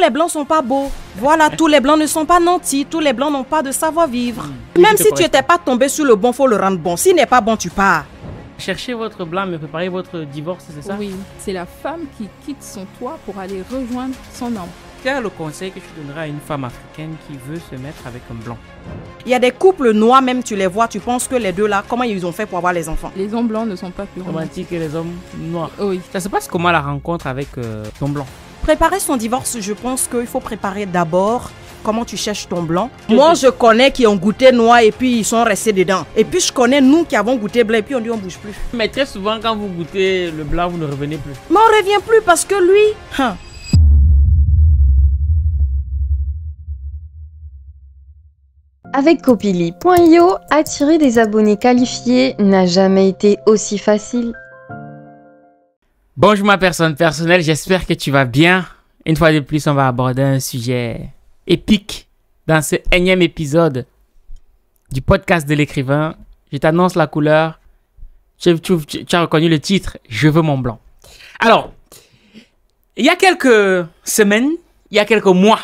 les blancs sont pas beaux. Voilà, tous les blancs ne sont pas nantis, tous les blancs n'ont pas de savoir-vivre. Hmm. Même si tu n'étais pas tombé sur le bon, faut le rendre bon. S'il n'est pas bon, tu pars. Cherchez votre blanc mais préparez votre divorce, c'est ça Oui, c'est la femme qui quitte son toit pour aller rejoindre son homme. Quel est le conseil que tu donneras à une femme africaine qui veut se mettre avec un blanc Il y a des couples noirs, même tu les vois, tu penses que les deux là, comment ils ont fait pour avoir les enfants Les hommes blancs ne sont pas plus romantiques que les hommes noirs. Oui. Ça se passe comment la rencontre avec euh, ton blanc préparer son divorce, je pense qu'il faut préparer d'abord comment tu cherches ton blanc. Moi, je connais qui ont goûté noir et puis ils sont restés dedans. Et puis, je connais nous qui avons goûté blanc et puis on dit on bouge plus. Mais très souvent, quand vous goûtez le blanc, vous ne revenez plus. Mais on revient plus parce que lui. Hein. Avec Copili.io, attirer des abonnés qualifiés n'a jamais été aussi facile Bonjour ma personne personnelle, j'espère que tu vas bien. Une fois de plus, on va aborder un sujet épique dans ce énième épisode du podcast de l'écrivain. Je t'annonce la couleur. Tu, as reconnu le titre, Je veux mon blanc. Alors, il y a quelques semaines, il y a quelques mois,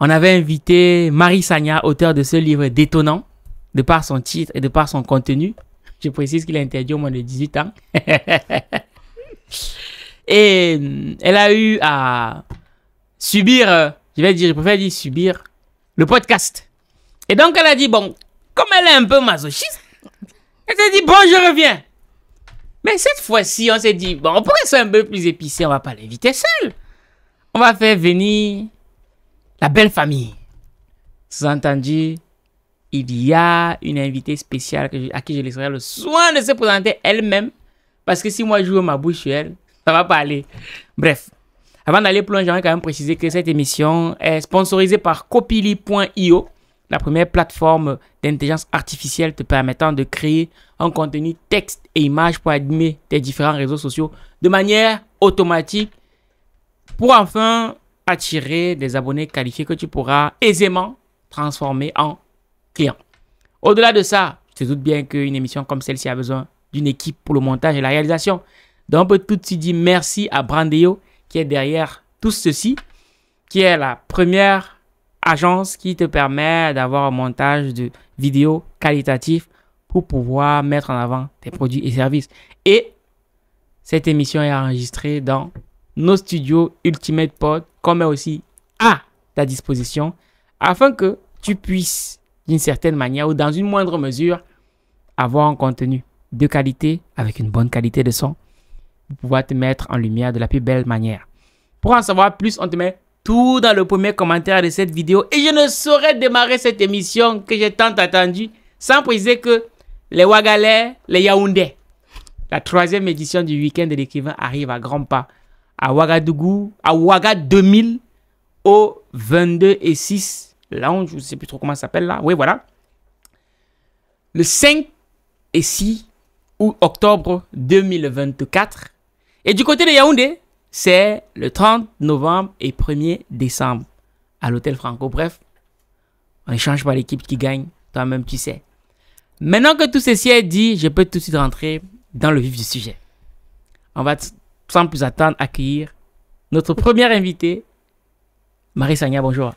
on avait invité Marie Sagna, auteur de ce livre détonnant, de par son titre et de par son contenu, je précise qu'il est interdit au moins de 18 ans. Et euh, elle a eu à subir, euh, je vais dire, je préfère dire subir, le podcast. Et donc elle a dit, bon, comme elle est un peu masochiste, elle s'est dit, bon, je reviens. Mais cette fois-ci, on s'est dit, bon, on pourrait être un peu plus épicé, on va pas l'inviter seule. On va faire venir la belle famille. Sous-entendu, il y a une invitée spéciale à qui je laisserai le soin de se présenter elle-même. Parce que si moi je joue ma bouche sur elle, ça va pas aller. Bref. Avant d'aller plus loin, j'aimerais quand même préciser que cette émission est sponsorisée par Copili.io, la première plateforme d'intelligence artificielle te permettant de créer un contenu texte et image pour admettre tes différents réseaux sociaux de manière automatique pour enfin attirer des abonnés qualifiés que tu pourras aisément transformer en client. Au-delà de ça, je te doute bien qu'une émission comme celle-ci a besoin d'une équipe pour le montage et la réalisation. Donc on peut tout de suite dire merci à Brandeo qui est derrière tout ceci, qui est la première agence qui te permet d'avoir un montage de vidéos qualitatif pour pouvoir mettre en avant tes produits et services. Et cette émission est enregistrée dans nos studios Ultimate Pod, comme met aussi à ta disposition, afin que tu puisses d'une certaine manière ou dans une moindre mesure, avoir un contenu de qualité avec une bonne qualité de son pour pouvoir te mettre en lumière de la plus belle manière. Pour en savoir plus, on te met tout dans le premier commentaire de cette vidéo. Et je ne saurais démarrer cette émission que j'ai tant attendue sans préciser que les Wagalais, les Yaoundé, la troisième édition du week-end de l'écrivain arrive à grands pas à Ouagadougou, à Ouaga 2000 au 22 et 6 Lounge, je ne sais plus trop comment ça s'appelle là. Oui, voilà. Le 5 et 6 ou octobre 2024. Et du côté de Yaoundé, c'est le 30 novembre et 1er décembre à l'hôtel Franco. Bref, on échange pas l'équipe qui gagne. Toi-même, tu sais. Maintenant que tout ceci est dit, je peux tout de suite rentrer dans le vif du sujet. On va sans plus attendre accueillir notre première invité. Marie Sagna. Bonjour.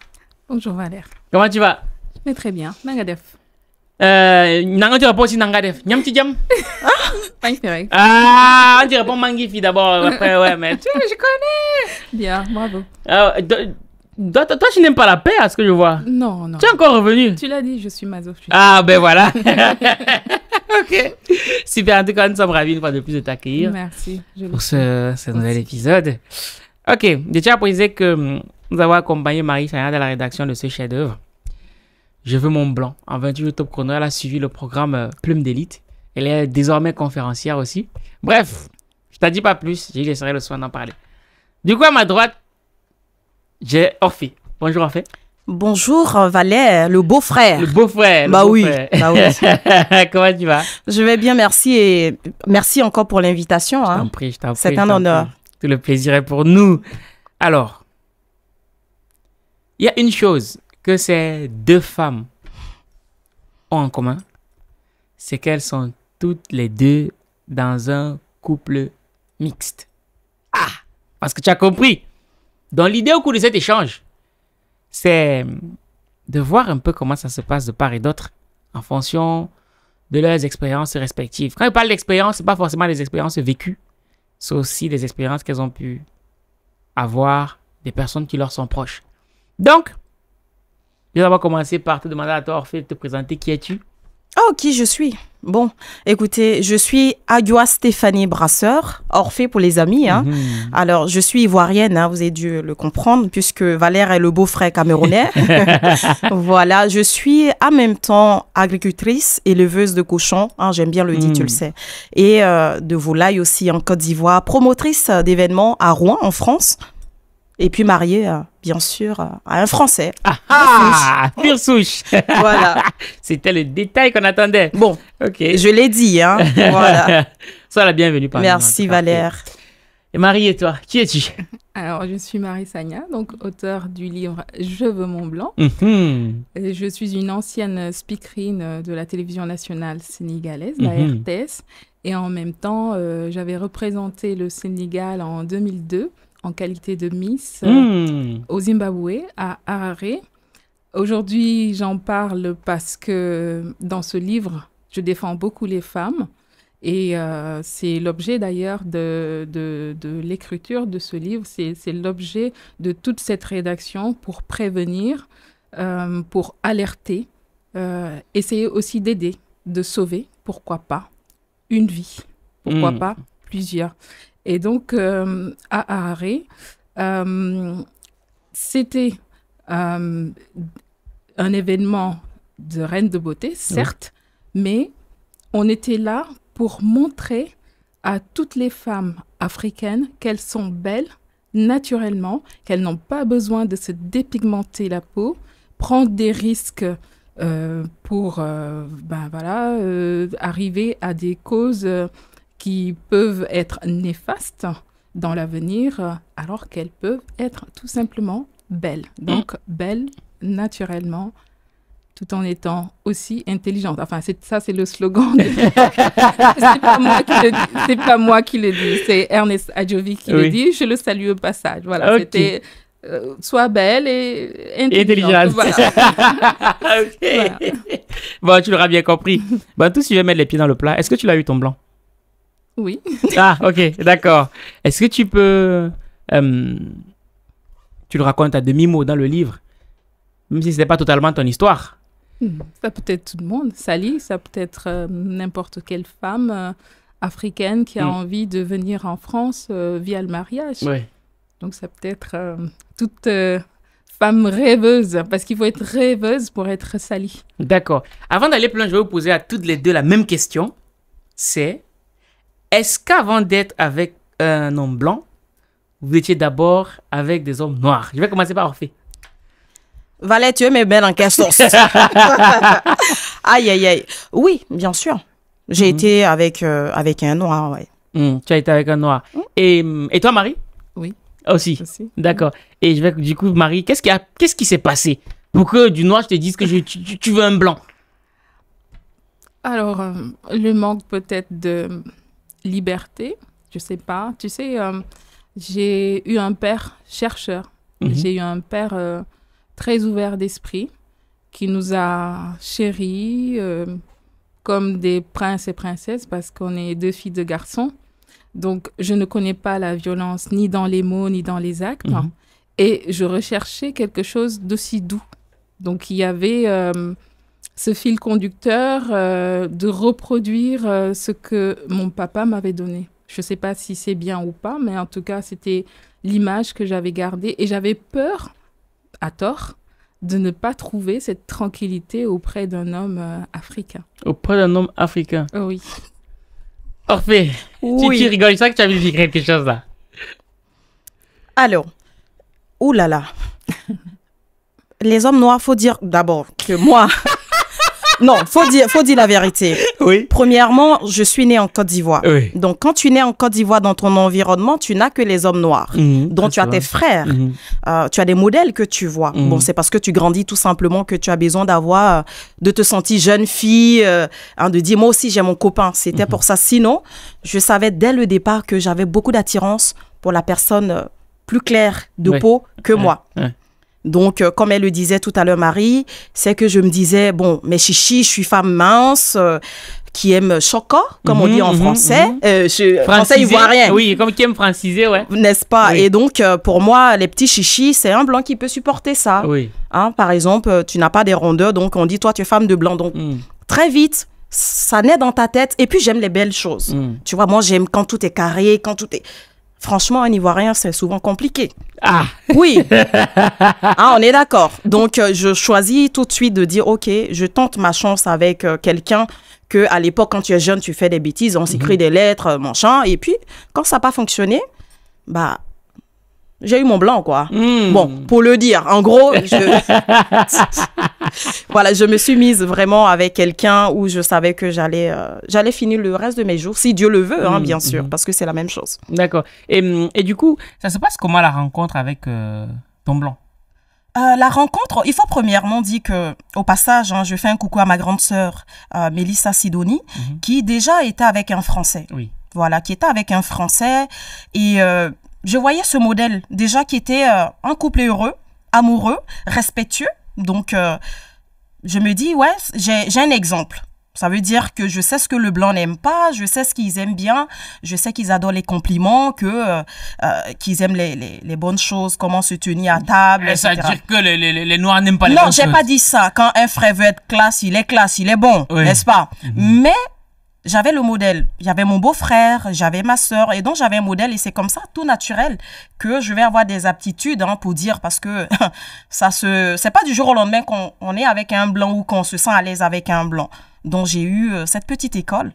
Bonjour Valère. Comment tu vas Mais très bien. Nanga def. Euh, nanga tu réponds aussi nanga def. Nyam Ah, tu réponds mangifi d'abord. Après, ouais, mais tu je connais. Bien, bravo. Euh, toi, tu n'aimes pas la paix, à ce que je vois. Non, non. Tu es encore revenu. Tu l'as dit, je suis maso. Ah, ben voilà. ok. Super. En tout cas, nous sommes ravis une fois de plus de t'accueillir. Merci. Pour ce, ce nouvel épisode. Ok. Déjà, pour dire que hum, nous avons accompagné Marie Chaya à la rédaction de ce chef-d'œuvre. Je veux mon blanc. En 28 jours top elle a suivi le programme euh, Plume d'élite. Elle est désormais conférencière aussi. Bref, je t'en dis pas plus. Je laisserai le soin d'en parler. Du coup, à ma droite, j'ai Orphée. Bonjour Orphée. Bonjour euh, Valère, le beau-frère. Le beau-frère. Bah, oui. Bah Comment tu vas Je vais bien, merci merci encore pour l'invitation. Je t'en hein. prie, je t'en prie. C'est un honneur. Tout le plaisir est pour nous. Alors, il y a une chose que ces deux femmes ont en commun, c'est qu'elles sont toutes les deux dans un couple mixte. Ah, parce que tu as compris. Dans l'idée au cours de cet échange, c'est hum, de voir un peu comment ça se passe de part et d'autre en fonction de leurs expériences respectives. Quand je parle d'expérience, ce n'est pas forcément des expériences vécues, c'est aussi des expériences qu'elles ont pu avoir des personnes qui leur sont proches. Donc, je vais commencer par te demander à toi, Orphée, de te présenter qui es-tu Oh, qui je suis Bon, écoutez, je suis Agua Stéphanie Brasseur, Orphée pour les amis. Hein. Mhm. Alors, je suis ivoirienne, hein, vous avez dû le comprendre, puisque Valère est le beau-frère camerounais. voilà, je suis en même temps agricultrice, et éleveuse de cochons, hein, j'aime bien le dit, tu le mhm. sais, et euh, de volailles aussi en Côte d'Ivoire, promotrice euh, d'événements à Rouen, en France, et puis marié, euh, bien sûr, euh, à un Français. Ah, pure ah, souche. voilà. C'était le détail qu'on attendait. Bon, ok. Je l'ai dit, hein. Voilà. Sois la bienvenue parmi Merci Valère. Et Marie et toi, qui es-tu Alors, je suis Marie Sagna, donc auteure du livre Je veux mon blanc. Mm-hmm. Je suis une ancienne speakerine de la télévision nationale sénégalaise, la mm-hmm. RTS. Et en même temps, euh, j'avais représenté le Sénégal en 2002 en qualité de Miss euh, hmm. au Zimbabwe, à Harare. Aujourd'hui, j'en parle parce que dans ce livre, je défends beaucoup les femmes. Et euh, c'est l'objet d'ailleurs de, de, l'écriture de ce livre, c'est l'objet de toute cette rédaction pour prévenir, euh, pour alerter, essayer aussi d'aider, de sauver, pourquoi pas, une vie, pourquoi hmm. pas plusieurs. Et donc, euh, à Harare, euh, c'était euh, un événement de reine de beauté, certes, mais on était là pour montrer à toutes les femmes africaines qu'elles sont belles naturellement, qu'elles n'ont pas besoin de se dépigmenter la peau, prendre des risques pour ben voilà, arriver à des causes qui peuvent être néfastes dans l'avenir, alors qu'elles peuvent être tout simplement belles. Donc, mm. belles naturellement, tout en étant aussi intelligente. Enfin, ça, c'est le slogan. Ce c'est pas moi qui le dis. C'est qui Ernest Adjovi qui le dit. Je le salue au passage. Voilà, c'était. Euh, soit belle et intelligente. intelligente. Voilà. Bon, tu l'auras bien compris. Bon, bah, tout si je vais mettre les pieds dans le plat, est-ce que tu l'as eu ton blanc oui. ah, ok, d'accord. Est-ce que tu peux. Euh, tu le racontes à demi-mot dans le livre, même si ce n'est pas totalement ton histoire. Hmm, ça peut être tout le monde, Sally, ça peut être euh, n'importe quelle femme euh, africaine qui a hmm. envie de venir en France via le mariage. Oui. Donc ça peut être toute femme rêveuse, parce qu'il faut être rêveuse pour être Sally. D'accord. Avant d'aller plus loin, je vais vous poser à toutes les deux la même question. C'est est-ce qu'avant d'être avec un homme blanc, vous étiez d'abord avec des hommes noirs Je vais commencer par Orphée. Valet, tu es mes belles en source aïe, aïe, aïe. Oui, bien sûr. J'ai mhm. été avec, euh, avec un noir, ouais. Mhm. tu as été avec un noir. Mhm. Mm, et, toi, Marie Oui. Aussi. D'accord. Et je vais, du coup, Marie, qu'est-ce qui, quest s'est passé pour que du noir, je te dise que tu, veux un blanc Alors, euh, le manque peut-être de, liberté, je sais pas. Tu sais, euh, j'ai eu un père chercheur. Mhm. J'ai eu un père euh, très ouvert d'esprit qui nous a chéris euh, comme des princes et princesses parce qu'on est deux filles, de garçons. Donc, je ne connais pas la violence ni dans les mots ni dans les actes. Mhm. Et je recherchais quelque chose d'aussi doux. Donc, il y avait ce fil conducteur, euh, de reproduire euh, ce que mon papa m'avait donné. Je ne sais pas si c'est bien ou pas, mais en tout cas, c'était l'image que j'avais gardée. Et j'avais peur, à tort, de ne pas trouver cette tranquillité auprès d'un homme euh, africain. Auprès d'un homme africain oh Oui. Orphée, oui. tu, rigoles, ça que tu avais dit quelque chose là. Alors, oulala. les hommes noirs, faut dire d'abord que moi, non, faut dire, faut dire la vérité. Oui. Premièrement, je suis née en Côte d'Ivoire. Donc, quand tu née en Côte d'Ivoire dans ton environnement, tu n'as que les hommes noirs, mhm, dont tu as tes frères. Mhm. Euh, tu as des modèles que tu vois. Mhm. Bon, c'est parce que tu grandis tout simplement que tu as besoin d'avoir, euh, de te sentir jeune fille, euh, hein, de dire moi aussi j'ai mon copain. C'était pour ça. Sinon, je savais dès le départ que j'avais beaucoup d'attirance pour la personne euh, plus claire de peau que moi. Donc, euh, comme elle le disait tout à l'heure, Marie, c'est que je me disais, bon, mais chichi, je suis femme mince, euh, qui aime choco, comme on mhm, dit en mhm, français, mhm. Euh, français ivoirien. Oui, comme qui aime francisé, ouais. N'est-ce pas Et donc, pour moi, les petits chichis, c'est un blanc qui peut supporter ça. Oui. Hein, par exemple, tu n'as pas des rondeurs, donc on dit, toi, tu es femme de blanc. Donc, hmm. très vite, ça naît dans ta tête. Et puis, j'aime les belles choses. Hmm. Tu vois, moi, j'aime quand tout est carré, quand tout est... Franchement, un Ivoirien, c'est souvent compliqué. Ah Oui Ah, on est d'accord. Donc, euh, je choisis tout de suite de dire, OK, je tente ma chance avec euh, quelqu'un que à l'époque, quand tu es jeune, tu fais des bêtises, on s'écrit mhm. des lettres, euh, mon chant. Et puis, quand ça n'a pas fonctionné, bah, j'ai eu mon blanc, quoi. Hmm. Bon, pour le dire, en gros, je... voilà, je me suis mise vraiment avec quelqu'un où je savais que j'allais, euh, j'allais finir le reste de mes jours, si Dieu le veut, hein, hmm, bien sûr, hmm. parce que c'est la même chose. D'accord. Et, et, du coup, ça se passe comment la rencontre avec euh, ton blanc euh, la rencontre, il faut premièrement dire que, au passage, hein, je fais un coucou à ma grande sœur, Mélissa Sidoni, mhm. qui déjà était avec un Français. Oui voilà, qui était avec un Français. Et je voyais ce modèle déjà qui était euh, un couple heureux, amoureux, respectueux. Donc, euh, je me dis, ouais, j'ai un exemple. Ça veut dire que je sais ce que le blanc n'aime pas, je sais ce qu'ils aiment bien, je sais qu'ils adorent les compliments, que euh, qu'ils aiment les, bonnes choses, comment se tenir à table. Eh, et ça veut dire que les, noirs n'aiment pas les non, choses. Non, j'ai pas dit ça. Quand un frère veut être classe, il est classe, il est bon, n'est-ce pas mhm. Mais j'avais le modèle. il y avait mon beau-frère, j'avais ma sœur, et donc j'avais un modèle. Et c'est comme ça, tout naturel, que je vais avoir des aptitudes hein, pour dire, parce que ça se, c'est pas du jour au lendemain qu'on est avec un blanc ou qu'on se sent à l'aise avec un blanc. Donc j'ai eu euh, cette petite école.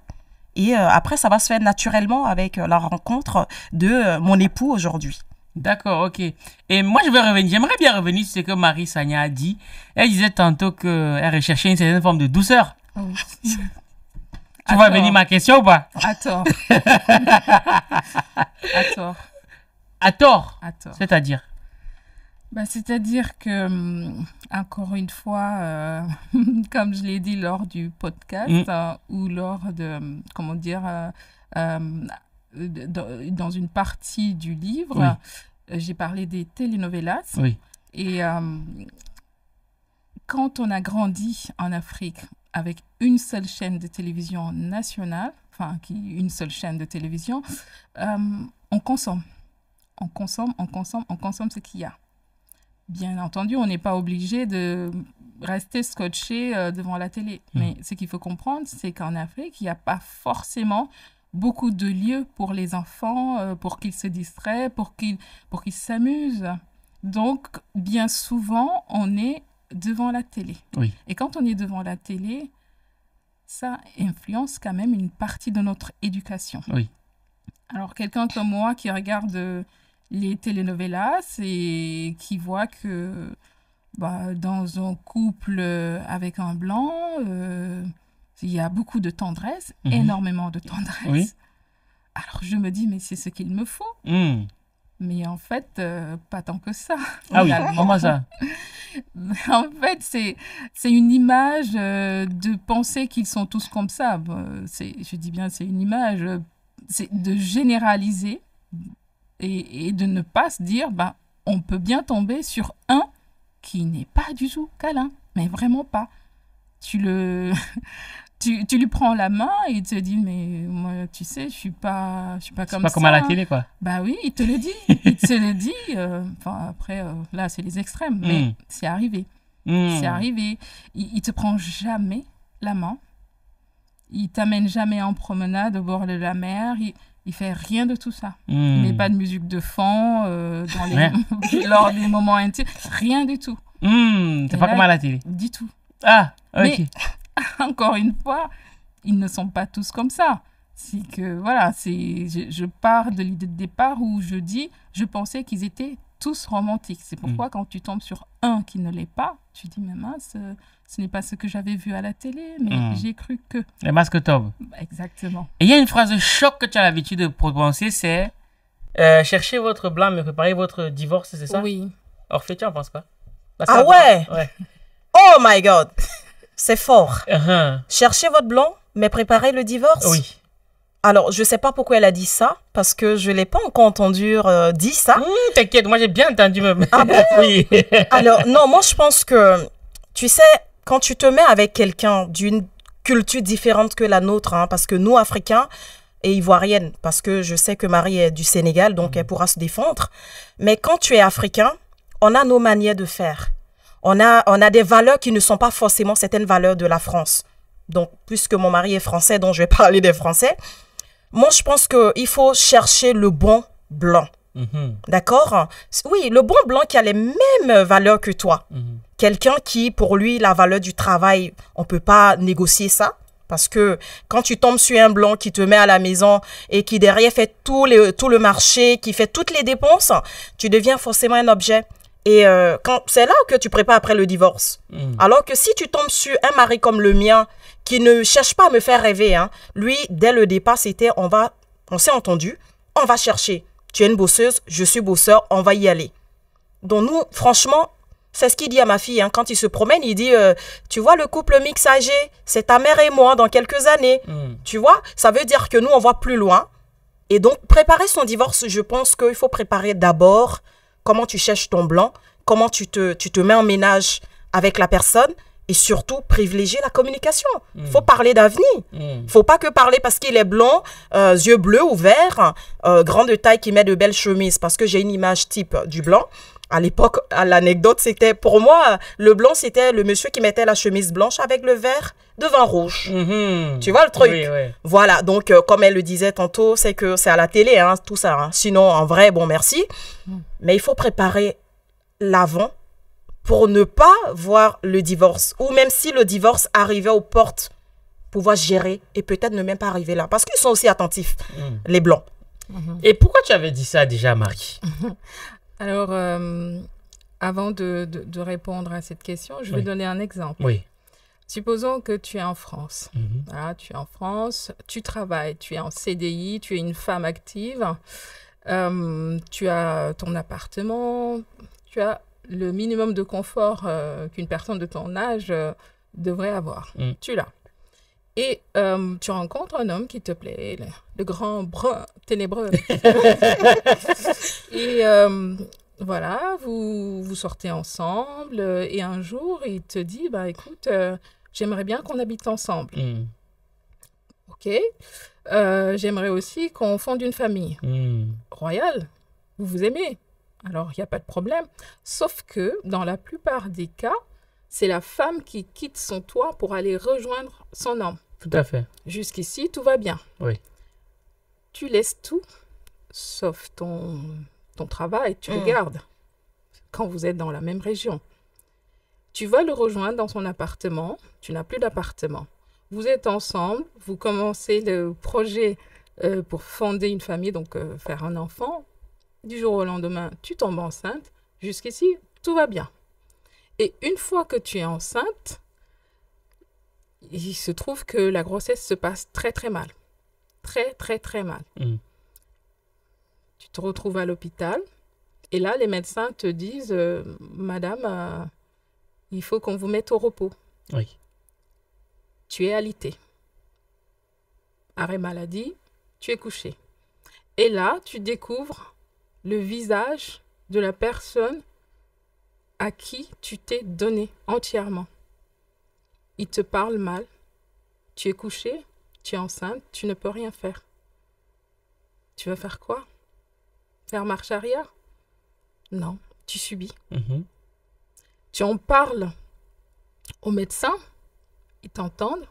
Et euh, après, ça va se faire naturellement avec euh, la rencontre de mon époux aujourd'hui. D'accord, ok. Et moi, je veux revenir. J'aimerais bien revenir sur ce que Marie Sagna a dit. Elle disait tantôt qu'elle recherchait une certaine forme de douceur. Oh, tu vas venir ma question ou pas À tort. à tort. À tort. C'est-à-dire bah, C'est-à-dire que, hum, encore une fois, euh, comme je l'ai dit lors du podcast mm. hein, ou lors de, hum, comment dire, euh, hum, dans une partie du livre, euh, j'ai parlé des telenovelas. Oui. Et quand on a grandi en Afrique, avec une seule chaîne de télévision nationale, enfin qui, une seule chaîne de télévision, euh, on consomme. On consomme, on consomme, on consomme ce qu'il y a. Bien entendu, on n'est pas obligé de rester scotché euh, devant la télé. Hmm. Mais ce qu'il faut comprendre, c'est qu'en Afrique, il n'y a pas forcément beaucoup de lieux pour les enfants, euh, pour qu'ils se distraient, pour qu'ils s'amusent. Donc, bien souvent, on est devant la télé. Et quand on est devant la télé, ça influence quand même une partie de notre éducation. Oui. Alors quelqu'un comme moi qui regarde euh, les telenovelas et qui voit que bah, dans un couple euh, avec un blanc, euh, il y a beaucoup de tendresse, mhm. énormément de tendresse. Alors je me dis, mais c'est ce qu'il me faut. Hmm. Mais en fait, euh, pas tant que ça. Ah oui, oui, comment ça En fait, c'est, c'est une image euh, de penser qu'ils sont tous comme ça. C'est, je dis bien, c'est une image c'est de généraliser et, et, de ne pas se dire, bah, on peut bien tomber sur un qui n'est pas du tout câlin, mais vraiment pas. Tu le tu, tu, lui prends la main et il te dit mais moi tu sais je suis pas je suis pas comme pas comme à la télé quoi bah oui il te le dit il te le dit euh, enfin après euh, là c'est les extrêmes mais hmm. c'est arrivé hmm. c'est arrivé il, ne te prend jamais la main il t'amène jamais en promenade au bord de la mer il, il fait rien de tout ça. Il n'est hmm. pas de musique de fond euh, lors des moments intimes. Rien du tout. C'est pas comme à la télé. Du tout. Ah, ok. encore une fois, ils ne sont pas tous comme ça. C'est que, voilà, c'est, je, pars de l'idée de départ où je dis, je pensais qu'ils étaient tous romantiques. C'est mm. pourquoi quand tu tombes sur un qui ne l'est pas, tu dis, mais mince, euh, ce n'est pas ce que j'avais vu à la télé, mais mm. j'ai cru que... Les masques tombent. Exactement. Et il y a une phrase de choc que tu as l'habitude de prononcer, c'est euh, cherchez votre blâme et préparez votre divorce, c'est ça Oui. Orphée, tu en penses pas Ah ouais, ouais. Oh my God c'est fort. Uh-huh. Cherchez votre blanc, mais préparez le divorce. Oui. Alors, je ne sais pas pourquoi elle a dit ça, parce que je l'ai pas encore entendu euh, dire ça. Mmh, t'inquiète, moi j'ai bien entendu Ah bon Oui. Alors, non, moi je pense que, tu sais, quand tu te mets avec quelqu'un d'une culture différente que la nôtre, hein, parce que nous, Africains et Ivoiriennes, parce que je sais que Marie est du Sénégal, donc mmh. elle pourra se défendre, mais quand tu es Africain, on a nos manières de faire. On a, on a des valeurs qui ne sont pas forcément certaines valeurs de la France. Donc, puisque mon mari est français, donc je vais parler des Français. Moi, je pense qu'il faut chercher le bon blanc. Mhm. D'accord Oui, le bon blanc qui a les mêmes valeurs que toi. Mhm. Quelqu'un qui, pour lui, la valeur du travail, on ne peut pas négocier ça. Parce que quand tu tombes sur un blanc qui te met à la maison et qui derrière fait tout, tout le marché, qui fait toutes les dépenses, tu deviens forcément un objet. Et euh, c'est là que tu prépares après le divorce. Mm. Alors que si tu tombes sur un mari comme le mien, qui ne cherche pas à me faire rêver, hein, lui, dès le départ, c'était on va, on s'est entendu, on va chercher. Tu es une bosseuse, je suis bosseur, on va y aller. Donc nous, franchement, c'est ce qu'il dit à ma fille hein, quand il se promène. Il dit, euh, tu vois le couple mixagé, c'est ta mère et moi dans quelques années. Mm. Tu vois, ça veut dire que nous, on va plus loin. Et donc, préparer son divorce, je pense qu'il faut préparer d'abord comment tu cherches ton blanc, comment tu te, tu te mets en ménage avec la personne et surtout privilégier la communication. Mm. faut parler d'avenir. Mm. faut pas que parler parce qu'il est blanc, euh, yeux bleus ou verts, euh, grande taille qui met de belles chemises parce que j'ai une image type du blanc à l'époque, à l'anecdote, c'était pour moi, le blanc, c'était le monsieur qui mettait la chemise blanche avec le vert de vin rouge. Mhm. Tu vois le truc Voilà, donc euh, comme elle le disait tantôt, c'est que c'est à la télé, hein, tout ça. Hein. Sinon, en vrai, bon, merci. Mhm. Mais il faut préparer l'avant pour ne pas voir le divorce. Ou même si le divorce arrivait aux portes, pouvoir gérer et peut-être ne même pas arriver là. Parce qu'ils sont aussi attentifs, mhm. les blancs. Et pourquoi tu avais dit ça déjà, Marie Alors, euh, avant de, répondre à cette question, je vais donner un exemple. Oui. Supposons que tu es en France. Mhm. tu es en France, tu travailles, tu es en CDI, tu es une femme active, euh, tu as ton appartement, tu as le minimum de confort euh, qu'une personne de ton âge devrait avoir. Mm. Tu l'as. Et euh, tu rencontres un homme qui te plaît, le, grand brun ténébreux. et euh, voilà, vous, vous sortez ensemble. Et un jour, il te dit, bah écoute, euh, j'aimerais bien qu'on habite ensemble. Mm. OK. j'aimerais aussi qu'on fonde une famille. royale. Mm. Royal, vous vous aimez. Alors, il n'y a pas de problème. Sauf que, dans la plupart des cas, c'est la femme qui quitte son toit pour aller rejoindre son homme. Tout à fait. Jusqu'ici, tout va bien. Oui. Tu laisses tout, sauf ton, travail, tu le mm. gardes quand vous êtes dans la même région. Tu vas le rejoindre dans son appartement, tu n'as plus d'appartement. Vous êtes ensemble, vous commencez le projet euh, pour fonder une famille, donc euh, faire un enfant. Du jour au lendemain, tu tombes enceinte. Jusqu'ici, tout va bien. Et une fois que tu es enceinte, il se trouve que la grossesse se passe très très mal. Très très très mal. Mm. Tu te retrouves à l'hôpital et là les médecins te disent, euh, Madame, euh, il faut qu'on vous mette au repos. Oui. Tu es alité. Arrêt maladie, tu es couché. Et là, tu découvres le visage de la personne à qui tu t'es donné entièrement. Il te parle mal. Tu es couché, tu es enceinte, tu ne peux rien faire. Tu vas faire quoi Faire marche arrière Non, tu subis. Mhm. Tu en parles au médecin, ils t'entendent,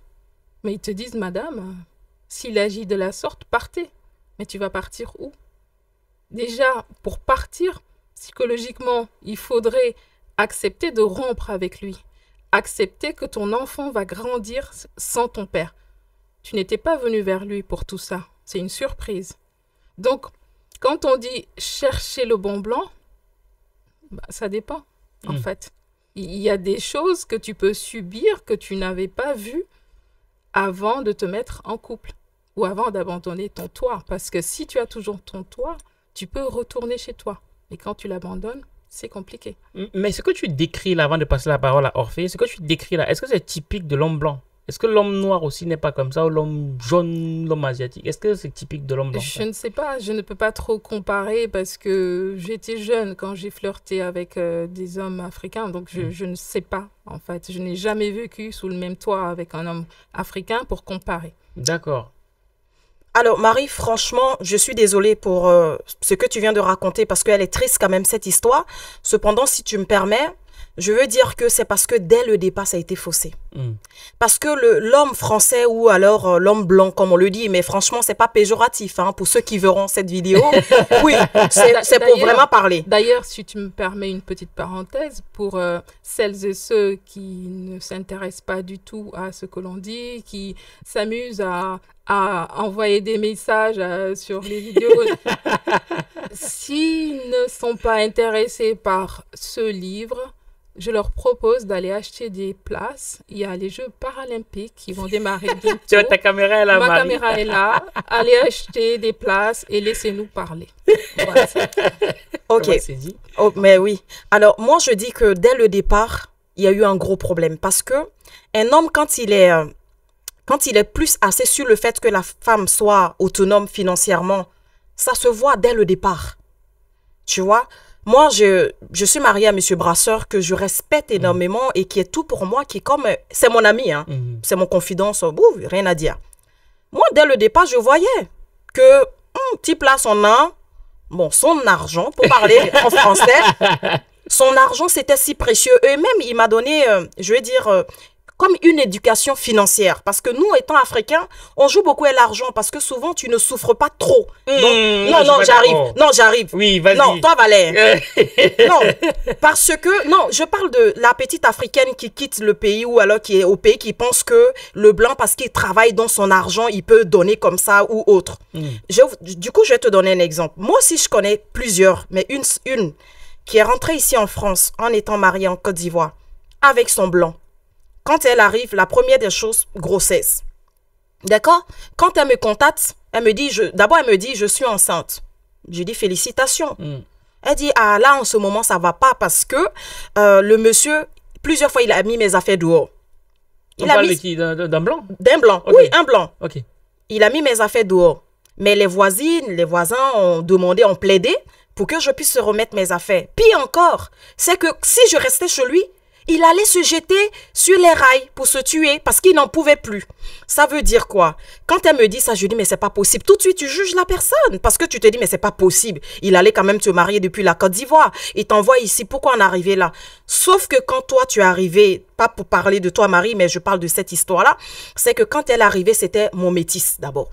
mais ils te disent, Madame, s'il agit de la sorte, partez. Mais tu vas partir où Déjà, pour partir, psychologiquement, il faudrait accepter de rompre avec lui accepter que ton enfant va grandir sans ton père. Tu n'étais pas venu vers lui pour tout ça. C'est une surprise. Donc, quand on dit chercher le bon blanc, bah, ça dépend, en hmm. fait. Il y a des choses que tu peux subir que tu n'avais pas vues avant de te mettre en couple ou avant d'abandonner ton toit. Parce que si tu as toujours ton toit, tu peux retourner chez toi. Et quand tu l'abandonnes, c'est compliqué. Mais ce que tu décris là, avant de passer la parole à Orphée, ce que tu décris là, est-ce que c'est typique de l'homme blanc Est-ce que l'homme noir aussi n'est pas comme ça, ou l'homme jaune, l'homme asiatique Est-ce que c'est typique de l'homme blanc Je ne sais pas, je ne peux pas trop comparer parce que j'étais jeune quand j'ai flirté avec euh, des hommes africains, donc hmm. je, ne sais pas en fait. Je n'ai jamais vécu sous le même toit avec un homme africain pour comparer. D'accord. Alors Marie, franchement, je suis désolée pour euh, ce que tu viens de raconter parce qu'elle est triste quand même cette histoire. Cependant, si tu me permets, je veux dire que c'est parce que dès le départ, ça a été faussé. Hmm. Parce que l'homme français ou alors euh, l'homme blanc, comme on le dit, mais franchement, c'est pas péjoratif hein, pour ceux qui verront cette vidéo. oui, c'est pour vraiment parler. D'ailleurs, si tu me permets une petite parenthèse, pour euh, celles et ceux qui ne s'intéressent pas du tout à ce que l'on dit, qui s'amusent à, envoyer des messages euh, sur les vidéos. S'ils ne sont pas intéressés par ce livre, je leur propose d'aller acheter des places. Il y a les Jeux paralympiques qui vont démarrer bientôt. tu vois, ta caméra est là, Ma caméra est là. Allez acheter des places et laissez-nous parler. Voilà, ok. Dit. Oh, mais oui. Alors, moi, je dis que dès le départ, il y a eu un gros problème parce que un homme, quand il est, euh, quand il est plus assez sur le fait que la femme soit autonome financièrement, ça se voit dès le départ. Tu vois, moi, je, je suis mariée à M. Brasseur, que je respecte mm. énormément et qui est tout pour moi, qui est comme. C'est mon ami, hein. Mm. c'est mon confident, au oh, bout rien à dire. Moi, dès le départ, je voyais que, hmm, type là, son, bon, son argent, pour parler en français, son argent, c'était si précieux. Et même, il m'a donné, euh, je vais dire, euh, comme une éducation financière. Parce que nous, étant africains, on joue beaucoup à l'argent parce que souvent, tu ne souffres pas trop. Hmm, non, non, j'arrive. Non, j'arrive. Oui, vas-y. Non, toi, Valère. non, parce que, non, je parle de la petite africaine qui quitte le pays ou alors qui est au pays, qui pense que le blanc, parce qu'il travaille dans son argent, il peut donner comme ça ou autre. Hmm. Je, du coup, je vais te donner un exemple. Moi aussi, je connais plusieurs, mais une, une qui est rentrée ici en France en étant mariée en Côte d'Ivoire avec son blanc quand elle arrive, la première des choses, grossesse. D'accord Quand elle me contacte, elle me dit, d'abord elle me dit, je suis enceinte. Je dis félicitations. Hmm. Elle dit, ah là, en ce moment, ça va pas parce que euh, le monsieur, plusieurs fois, il a mis mes affaires dehors. Il a mis... D'un blanc D'un blanc, oui, un blanc. Ok. Il a mis mes affaires dehors. Mais les voisines, les voisins ont demandé, ont plaidé pour que je puisse remettre mes affaires. Pire encore, c'est que si je restais chez lui, il allait se jeter sur les rails pour se tuer parce qu'il n'en pouvait plus. Ça veut dire quoi Quand elle me dit ça, je dis mais c'est pas possible. Tout de suite, tu juges la personne parce que tu te dis mais c'est pas possible. Il allait quand même te marier depuis la Côte d'Ivoire. Il t'envoie ici. Pourquoi en arriver là Sauf que quand toi tu es arrivé, pas pour parler de toi Marie, mais je parle de cette histoire-là, c'est que quand elle est arrivée, c'était mon métis d'abord.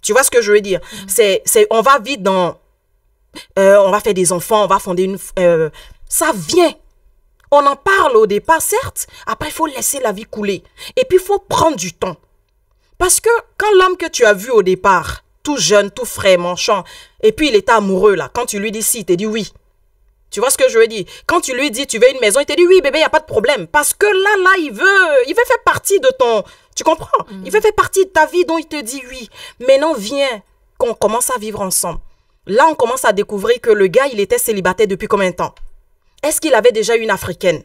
Tu vois ce que je veux dire mhm. C'est, c'est, on va vite dans, euh, on va faire des enfants, on va fonder une, euh, ça vient on en parle au départ, certes, après il faut laisser la vie couler. Et puis il faut prendre du temps. Parce que quand l'homme que tu as vu au départ, tout jeune, tout frais, manchant, et puis il était amoureux là, quand tu lui dis si, il te dit oui. Tu vois ce que je veux dire Quand tu lui dis tu veux une maison, il te dit oui bébé, il n'y a pas de problème. Parce que là, là, il veut, il veut faire partie de ton... Tu comprends mm. Il veut faire partie de ta vie, dont il te dit oui. Maintenant, viens, qu'on commence à vivre ensemble. Là, on commence à découvrir que le gars, il était célibataire depuis combien de temps est-ce qu'il avait déjà une africaine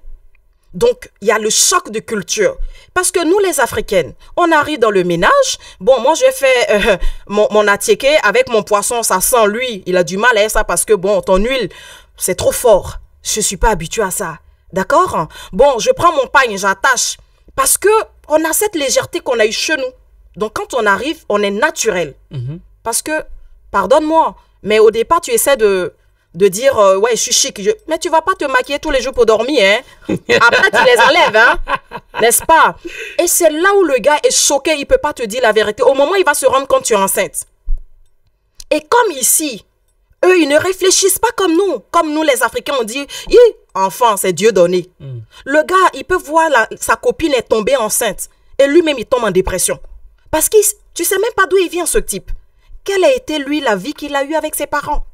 donc, il y a le choc de culture. Parce que nous, les Africaines, on arrive dans le ménage. Bon, moi, j'ai fait euh, mon, mon avec mon poisson, ça sent lui. Il a du mal à hein, ça parce que, bon, ton huile, c'est trop fort. Je suis pas habituée à ça. D'accord Bon, je prends mon pagne, j'attache. Parce que on a cette légèreté qu'on a eu chez nous. Donc, quand on arrive, on est naturel. Mm-hmm. Parce que, pardonne-moi, mais au départ, tu essaies de de dire euh, ouais je suis chic mais tu vas pas te maquiller tous les jours pour dormir hein après tu les enlèves hein n'est-ce pas et c'est là où le gars est choqué il peut pas te dire la vérité au moment où il va se rendre compte que tu es enceinte et comme ici eux ils ne réfléchissent pas comme nous comme nous les africains on dit enfant c'est Dieu donné hmm. le gars il peut voir sa copine est tombée enceinte et lui-même il tombe en dépression parce que tu sais même pas d'où il vient ce type quelle a été lui la vie qu'il a eue avec ses parents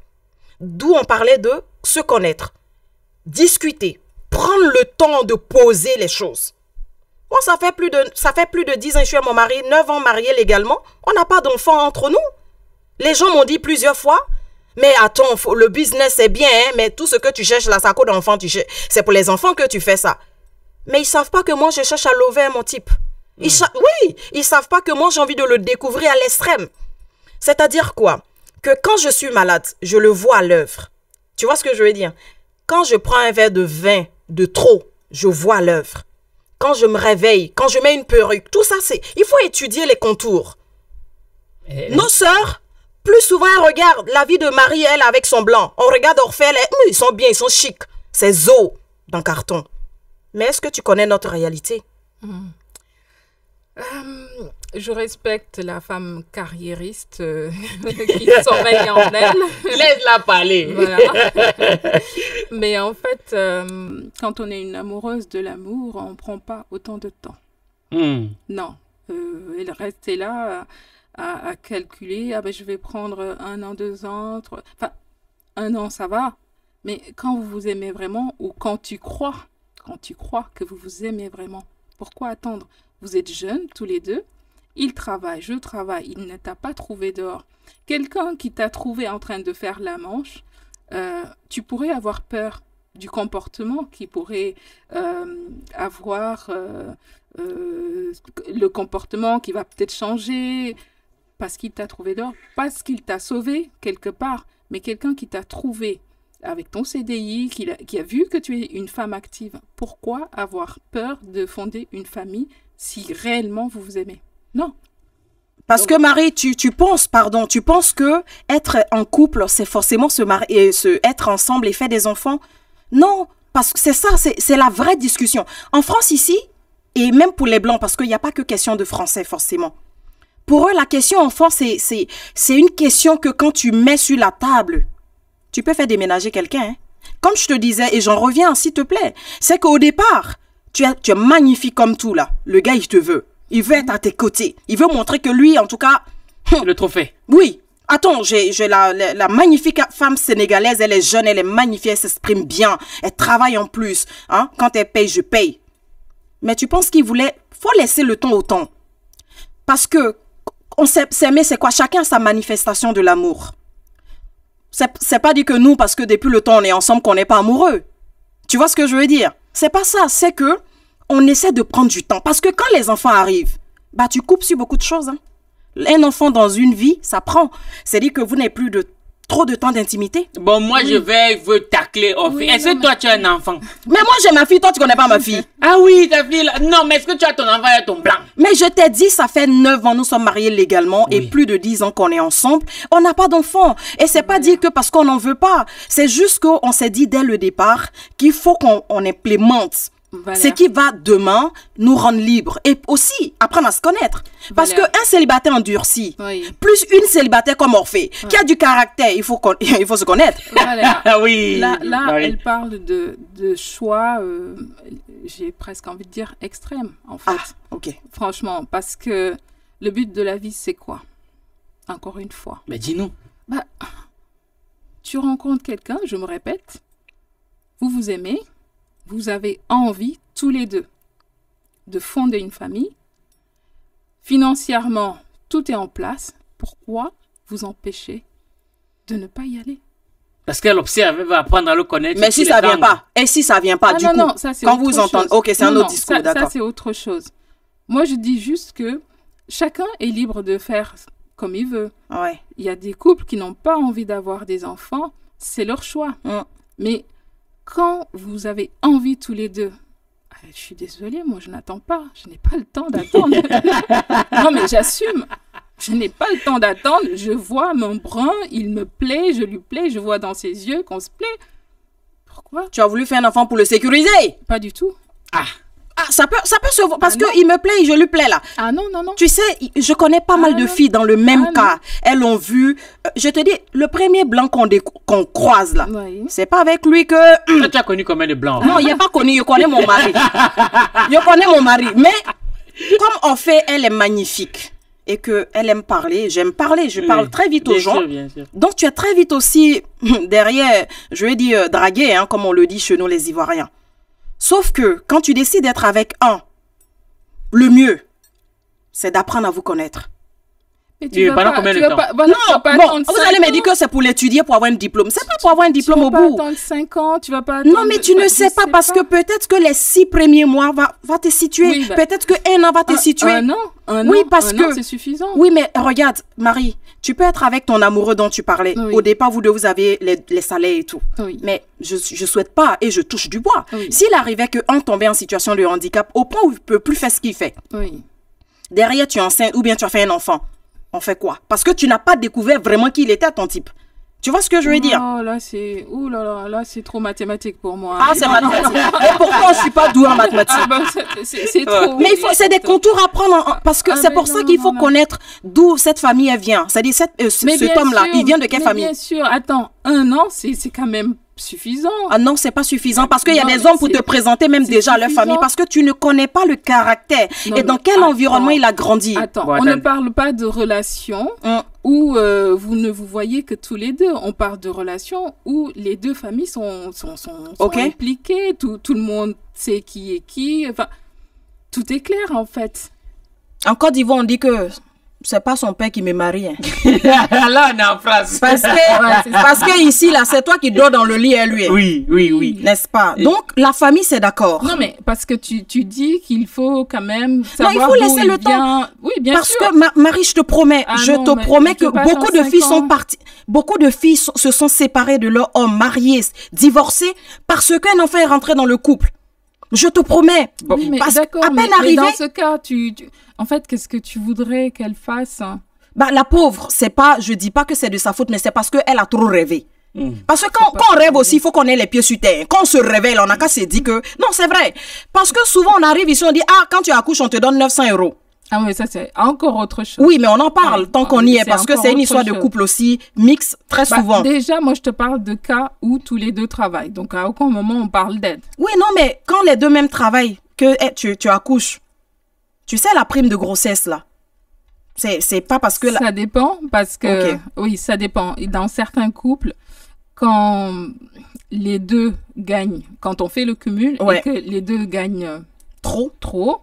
d'où on parlait de se connaître, discuter, prendre le temps de poser les choses. Moi, ça fait plus de, ça fait plus de 10 ans que je suis à mon mari, 9 ans mariés légalement. On n'a pas d'enfants entre nous. Les gens m'ont dit plusieurs fois, mais attends, le business c'est bien, hein, mais tout ce que tu cherches, la saco d'enfant, c'est pour les enfants que tu fais ça. Mais ils savent pas que moi, je cherche à lover mon type. Hmm. Oui, ils savent pas que moi, j'ai envie de le découvrir à l'extrême. C'est-à-dire quoi que quand je suis malade, je le vois à l'œuvre. Tu vois ce que je veux dire Quand je prends un verre de vin de trop, je vois l'œuvre. Quand je me réveille, quand je mets une perruque, tout ça, c'est. Il faut étudier les contours. Eh, Nos eh. sœurs, plus souvent, elles regardent la vie de Marie, elle, avec son blanc. On regarde Orphel, hmm, ils sont bien, ils sont chics. C'est zo dans carton. Mais est-ce que tu connais notre réalité hmm. euh, je respecte la femme carriériste euh, qui sommeille en elle. Laisse-la parler. Mais en fait, euh, quand on est une amoureuse de l'amour, on ne prend pas autant de temps. Hmm. Non. Euh, elle restait là à, à, calculer. Ah ben, je vais prendre un an, deux ans. Trois... Enfin, un an, ça va. Mais quand vous vous aimez vraiment, ou quand tu crois, quand tu crois que vous vous aimez vraiment, pourquoi attendre Vous êtes jeunes tous les deux il travaille, je travaille, il ne t'a pas trouvé dehors. Quelqu'un qui t'a trouvé en train de faire la manche, euh, tu pourrais avoir peur du comportement qui pourrait euh, avoir euh, le comportement qui va peut-être changer parce qu'il t'a trouvé dehors, parce qu'il t'a sauvé quelque part, mais quelqu'un qui t'a trouvé avec ton CDI, qui a vu que tu es une femme active. Pourquoi avoir peur de fonder une famille si réellement vous vous aimez non. Parce que Marie, tu, penses, pardon, tu penses que être en couple, c'est forcément se marier, euh, se être ensemble et faire des enfants. Non, parce que c'est ça, c'est la vraie discussion. En France ici, et même pour les blancs, parce qu'il n'y a pas que question de français forcément. Pour eux, la question enfant, c'est c'est une question que quand tu mets sur la table, tu peux faire déménager quelqu'un. Hein. Comme je te disais, et j'en reviens, s'il te plaît, c'est qu'au départ, tu tu es magnifique comme tout là. Le gars, il te veut. Il veut être à tes côtés. Il veut montrer que lui, en tout cas... Le trophée. Oui. Attends, j'ai la, magnifique femme sénégalaise, elle est jeune, elle est magnifique, elle s'exprime bien, elle travaille en plus. Hein? Quand elle paye, je paye. Mais tu penses qu'il voulait... faut laisser le temps au temps. Parce que on s'aimer, c'est quoi Chacun a sa manifestation de l'amour. C'est pas dit que nous, parce que depuis le temps, on est ensemble, qu'on n'est pas amoureux. Tu vois ce que je veux dire C'est pas ça, c'est que on essaie de prendre du temps. Parce que quand les enfants arrivent, bah, tu coupes sur beaucoup de choses. Hein. Un enfant dans une vie, ça prend. C'est-à-dire que vous n'avez plus de trop de temps d'intimité. Bon, moi, je vais vous tacler, est-ce que toi, tu as un enfant Mais moi, j'ai ma fille. Toi, tu connais pas ma fille. ah oui, ta fille. Non, mais est-ce que tu as ton enfant et ton blanc Mais je t'ai dit, ça fait neuf ans, nous sommes mariés légalement et plus de 10 ans qu'on est ensemble. On n'a pas d'enfant. Et c'est pas dire que parce qu'on n'en veut pas. C'est juste qu'on s'est dit dès le départ qu'il faut qu'on implémente ce qui va demain nous rendre libres et aussi apprendre à se connaître. Parce que qu'un célibataire endurci, plus une célibataire comme Orphée, qui a du caractère, il faut, faut se connaître. Ah oui. Là, elle parle de, choix, euh, j'ai presque envie de dire extrême, en fait. Ah, ok. Franchement, parce que le but de la vie, c'est quoi Encore une fois. Mais dis-nous. Bah, tu rencontres quelqu'un, je me répète, vous vous aimez, vous avez envie tous les deux de fonder une famille. Financièrement, tout est en place. Pourquoi vous empêcher de ne pas y aller parce qu'elle observe, elle va apprendre à le connaître. Mais si ça vient pas, et si ça vient pas, ah du coup, quand vous entendez, ok, c'est un autre discours, d'accord. Ça, c'est autre chose. Moi, je dis juste que chacun est libre de faire comme il veut. Ouais. Il y a des couples qui n'ont pas envie d'avoir des enfants, c'est leur choix. Mm. Mais quand vous avez envie tous les deux ah, je suis désolée, moi je n'attends pas, je n'ai pas le temps d'attendre. non mais j'assume, je n'ai pas le temps d'attendre, je vois mon brun, il me plaît, je lui plaît, je vois dans ses yeux qu'on se plaît. Pourquoi Tu as voulu faire un enfant pour le sécuriser Pas du tout. Ah ah, ça peut, ça peut se voir parce ah qu'il me plaît je lui plais là. Ah non, non, non. Tu sais, je connais pas ah mal de filles dans le même ah cas. Elles ont vu. Euh, je te dis, le premier blanc qu'on croise là, c'est pas avec lui que. Hum. tu as connu combien de blancs Non, hein? il a pas connu. il connais mon mari. Il connais mon mari. Mais comme en fait, elle est magnifique et que elle aime parler, j'aime parler, je parle très vite aux gens. bien Donc tu as très vite aussi hum, derrière, je vais dire draguer, hein, comme on le dit chez nous les Ivoiriens. Sauf que quand tu décides d'être avec un, le mieux, c'est d'apprendre à vous connaître pendant non, vous allez me dire que c'est pour l'étudier, pour avoir un diplôme. C'est pas pour avoir un diplôme au bout. 5 ans, tu vas pas Non, mais tu ne sais pas parce que peut-être que les 6 premiers mois va, va te situer. Bah, peut-être que an va te situer. Un an? oui, parce que... c'est suffisant. Oui, mais regarde, Marie, tu peux être avec ton amoureux dont tu parlais. Au départ, vous deux, vous avez les, salaires et tout. Mais je, ne souhaite pas et je touche du bois. S'il arrivait qu'un tombait en situation de handicap au point où il peut plus faire ce qu'il fait. derrière tu es enceinte ou bien tu as fait un enfant on fait quoi Parce que tu n'as pas découvert vraiment qui il était ton type. Tu vois ce que je veux dire Oh là c'est ouh là c'est trop mathématique pour moi. Ah c'est mathématique. Et pourquoi je suis pas douée en mathématiques ah, bah, C'est trop. Mais il faut c'est des contours à prendre parce que ah, c'est pour ça qu'il faut connaître d'où cette famille elle vient. C'est-à-dire euh, cet, ce homme là, il vient de quelle famille Bien sûr. Attends, un an c'est quand même suffisant. Ah non, c'est pas suffisant parce qu'il y a des hommes pour te présenter même déjà leur famille parce que tu ne connais pas le caractère et dans quel environnement il a grandi. on ne parle pas de relation hum. où euh, vous ne vous voyez que tous les deux. On parle de relation où les deux familles sont, sont, impliquées, tout, le monde sait qui est qui. Enfin, tout est clair en fait. En Côte d'Ivoire, on dit que c'est pas son père qui me marie. Hein. là, on est en France. Parce que, parce que ici, là, c'est toi qui dors dans le lit elle, hein, lui. Hein. Oui, oui, oui. N'est-ce pas? Donc, la famille, c'est d'accord. Non, mais parce que tu, tu dis qu'il faut quand même savoir Non, il faut laisser le temps. Oui, bien parce sûr. Parce que, Marie, je te promets, ah je te promets que beaucoup de filles sont parties, beaucoup de filles se sont séparées de leur homme, mariées, divorcées, parce qu'un enfant est rentré dans le couple. Je te promets. À peine arrivé... arrivée, dans ce cas, tu, en fait, qu'est-ce que tu voudrais qu'elle fasse Bah, la pauvre, c'est pas. Je dis pas que c'est de sa faute, mais c'est parce qu'elle a trop rêvé. Mmh. Parce que quand, on rêve aussi, il faut qu'on ait les pieds sur terre. Quand on se réveille, on n'a qu'à se dire que... Non, c'est vrai. Parce que souvent, on arrive ici, on dit, ah, quand tu accouches, on te donne 900 euros. Non, ah mais ça c'est encore autre chose. Oui, mais on en parle tant qu'on y est parce que c'est une histoire de couple aussi mixte très bah, souvent. Déjà, moi je te parle de cas où tous les deux travaillent. Donc à aucun moment on parle d'aide. Oui, non, mais quand les deux mêmes travaillent, que eh, tu, tu accouches, tu sais la prime de grossesse là. C'est pas parce que... Ça dépend, parce que... Oui, ça dépend. Dans certains couples, quand les deux gagnent, quand on fait le cumul et que les deux gagnent euh, trop, trop,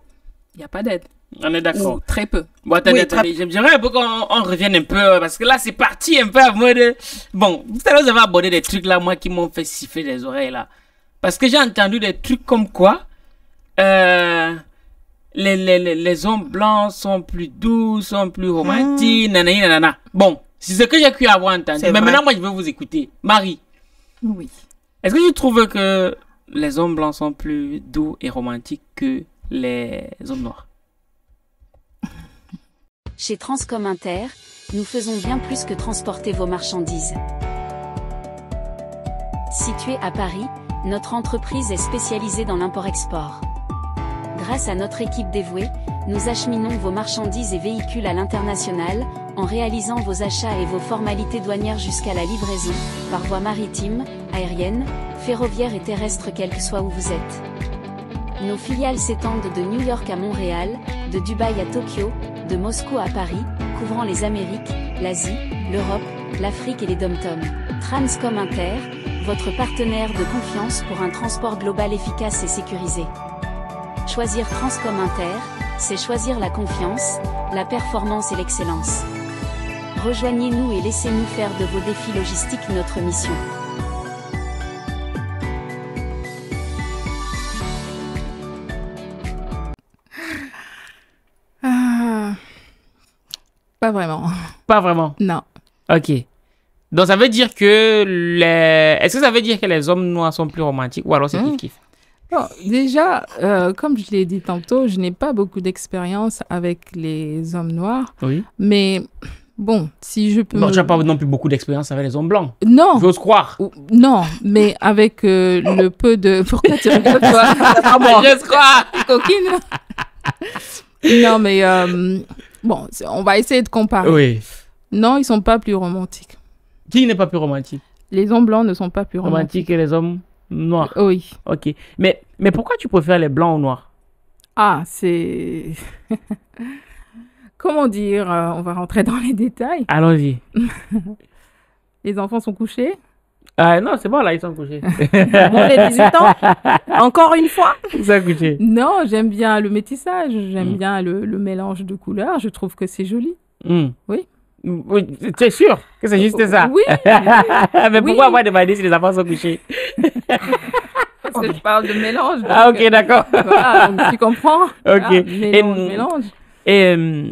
il n'y a pas d'aide. On est d'accord. très peu. Bon, attendez, oui, J'aimerais un peu qu'on on revienne un peu, parce que là, c'est parti un peu à mode. Bon, tout à l'heure, vous avez abordé des trucs là, moi, qui m'ont fait siffler les oreilles là. Parce que j'ai entendu des trucs comme quoi, euh, les, les, les, les, hommes blancs sont plus doux, sont plus romantiques, hmm. nanana, Bon, c'est ce que j'ai cru avoir entendu. Mais maintenant, moi, je veux vous écouter. Marie. Oui. Est-ce que tu trouves que les hommes blancs sont plus doux et romantiques que les hommes noirs? Chez Inter, nous faisons bien plus que transporter vos marchandises. Située à Paris, notre entreprise est spécialisée dans l'import-export. Grâce à notre équipe dévouée, nous acheminons vos marchandises et véhicules à l'international, en réalisant vos achats et vos formalités douanières jusqu'à la livraison, par voie maritime, aérienne, ferroviaire et terrestre quel que soit où vous êtes. Nos filiales s'étendent de New York à Montréal, de Dubaï à Tokyo, de Moscou à Paris, couvrant les Amériques, l'Asie, l'Europe, l'Afrique et les dom Transcom Inter, votre partenaire de confiance pour un transport global efficace et sécurisé. Choisir Transcom Inter, c'est choisir la confiance, la performance et l'excellence. Rejoignez-nous et laissez-nous faire de vos défis logistiques notre mission. Pas vraiment. Pas vraiment. Non. Ok. Donc ça veut dire que les... Est-ce que ça veut dire que les hommes noirs sont plus romantiques ou alors c'est mmh. kiff déjà, euh, comme je l'ai dit tantôt, je n'ai pas beaucoup d'expérience avec les hommes noirs. Oui. Mais bon, si je peux. Non, tu n'as pas non plus beaucoup d'expérience avec les hommes blancs. Non. se croire. Non, mais avec euh, le peu de. Pourquoi tu rigoles, toi ah bon. Coquine. non, mais. Euh, Bon, on va essayer de comparer. Oui. Non, ils sont pas plus romantiques. Qui n'est pas plus romantique Les hommes blancs ne sont pas plus romantiques. Romantiques et les hommes noirs Oui. Ok. Mais, mais pourquoi tu préfères les blancs aux noirs Ah, c'est... Comment dire euh, On va rentrer dans les détails. Allons-y. les enfants sont couchés ah non, c'est bon, là, ils sont couchés. bon, les 18 encore une fois. Ils sont couchés. Non, j'aime bien le métissage, j'aime mm. bien le, le, mélange de couleurs, je trouve que c'est joli. Mm. Oui. tu es sûr que c'est juste ça Oui. Mais pourquoi oui. avoir demandé si les enfants sont couchés Parce que je parle de mélange. ah, ok, d'accord. Euh, tu comprends Ok. J'ai ah, mélange, et, mélange. Euh,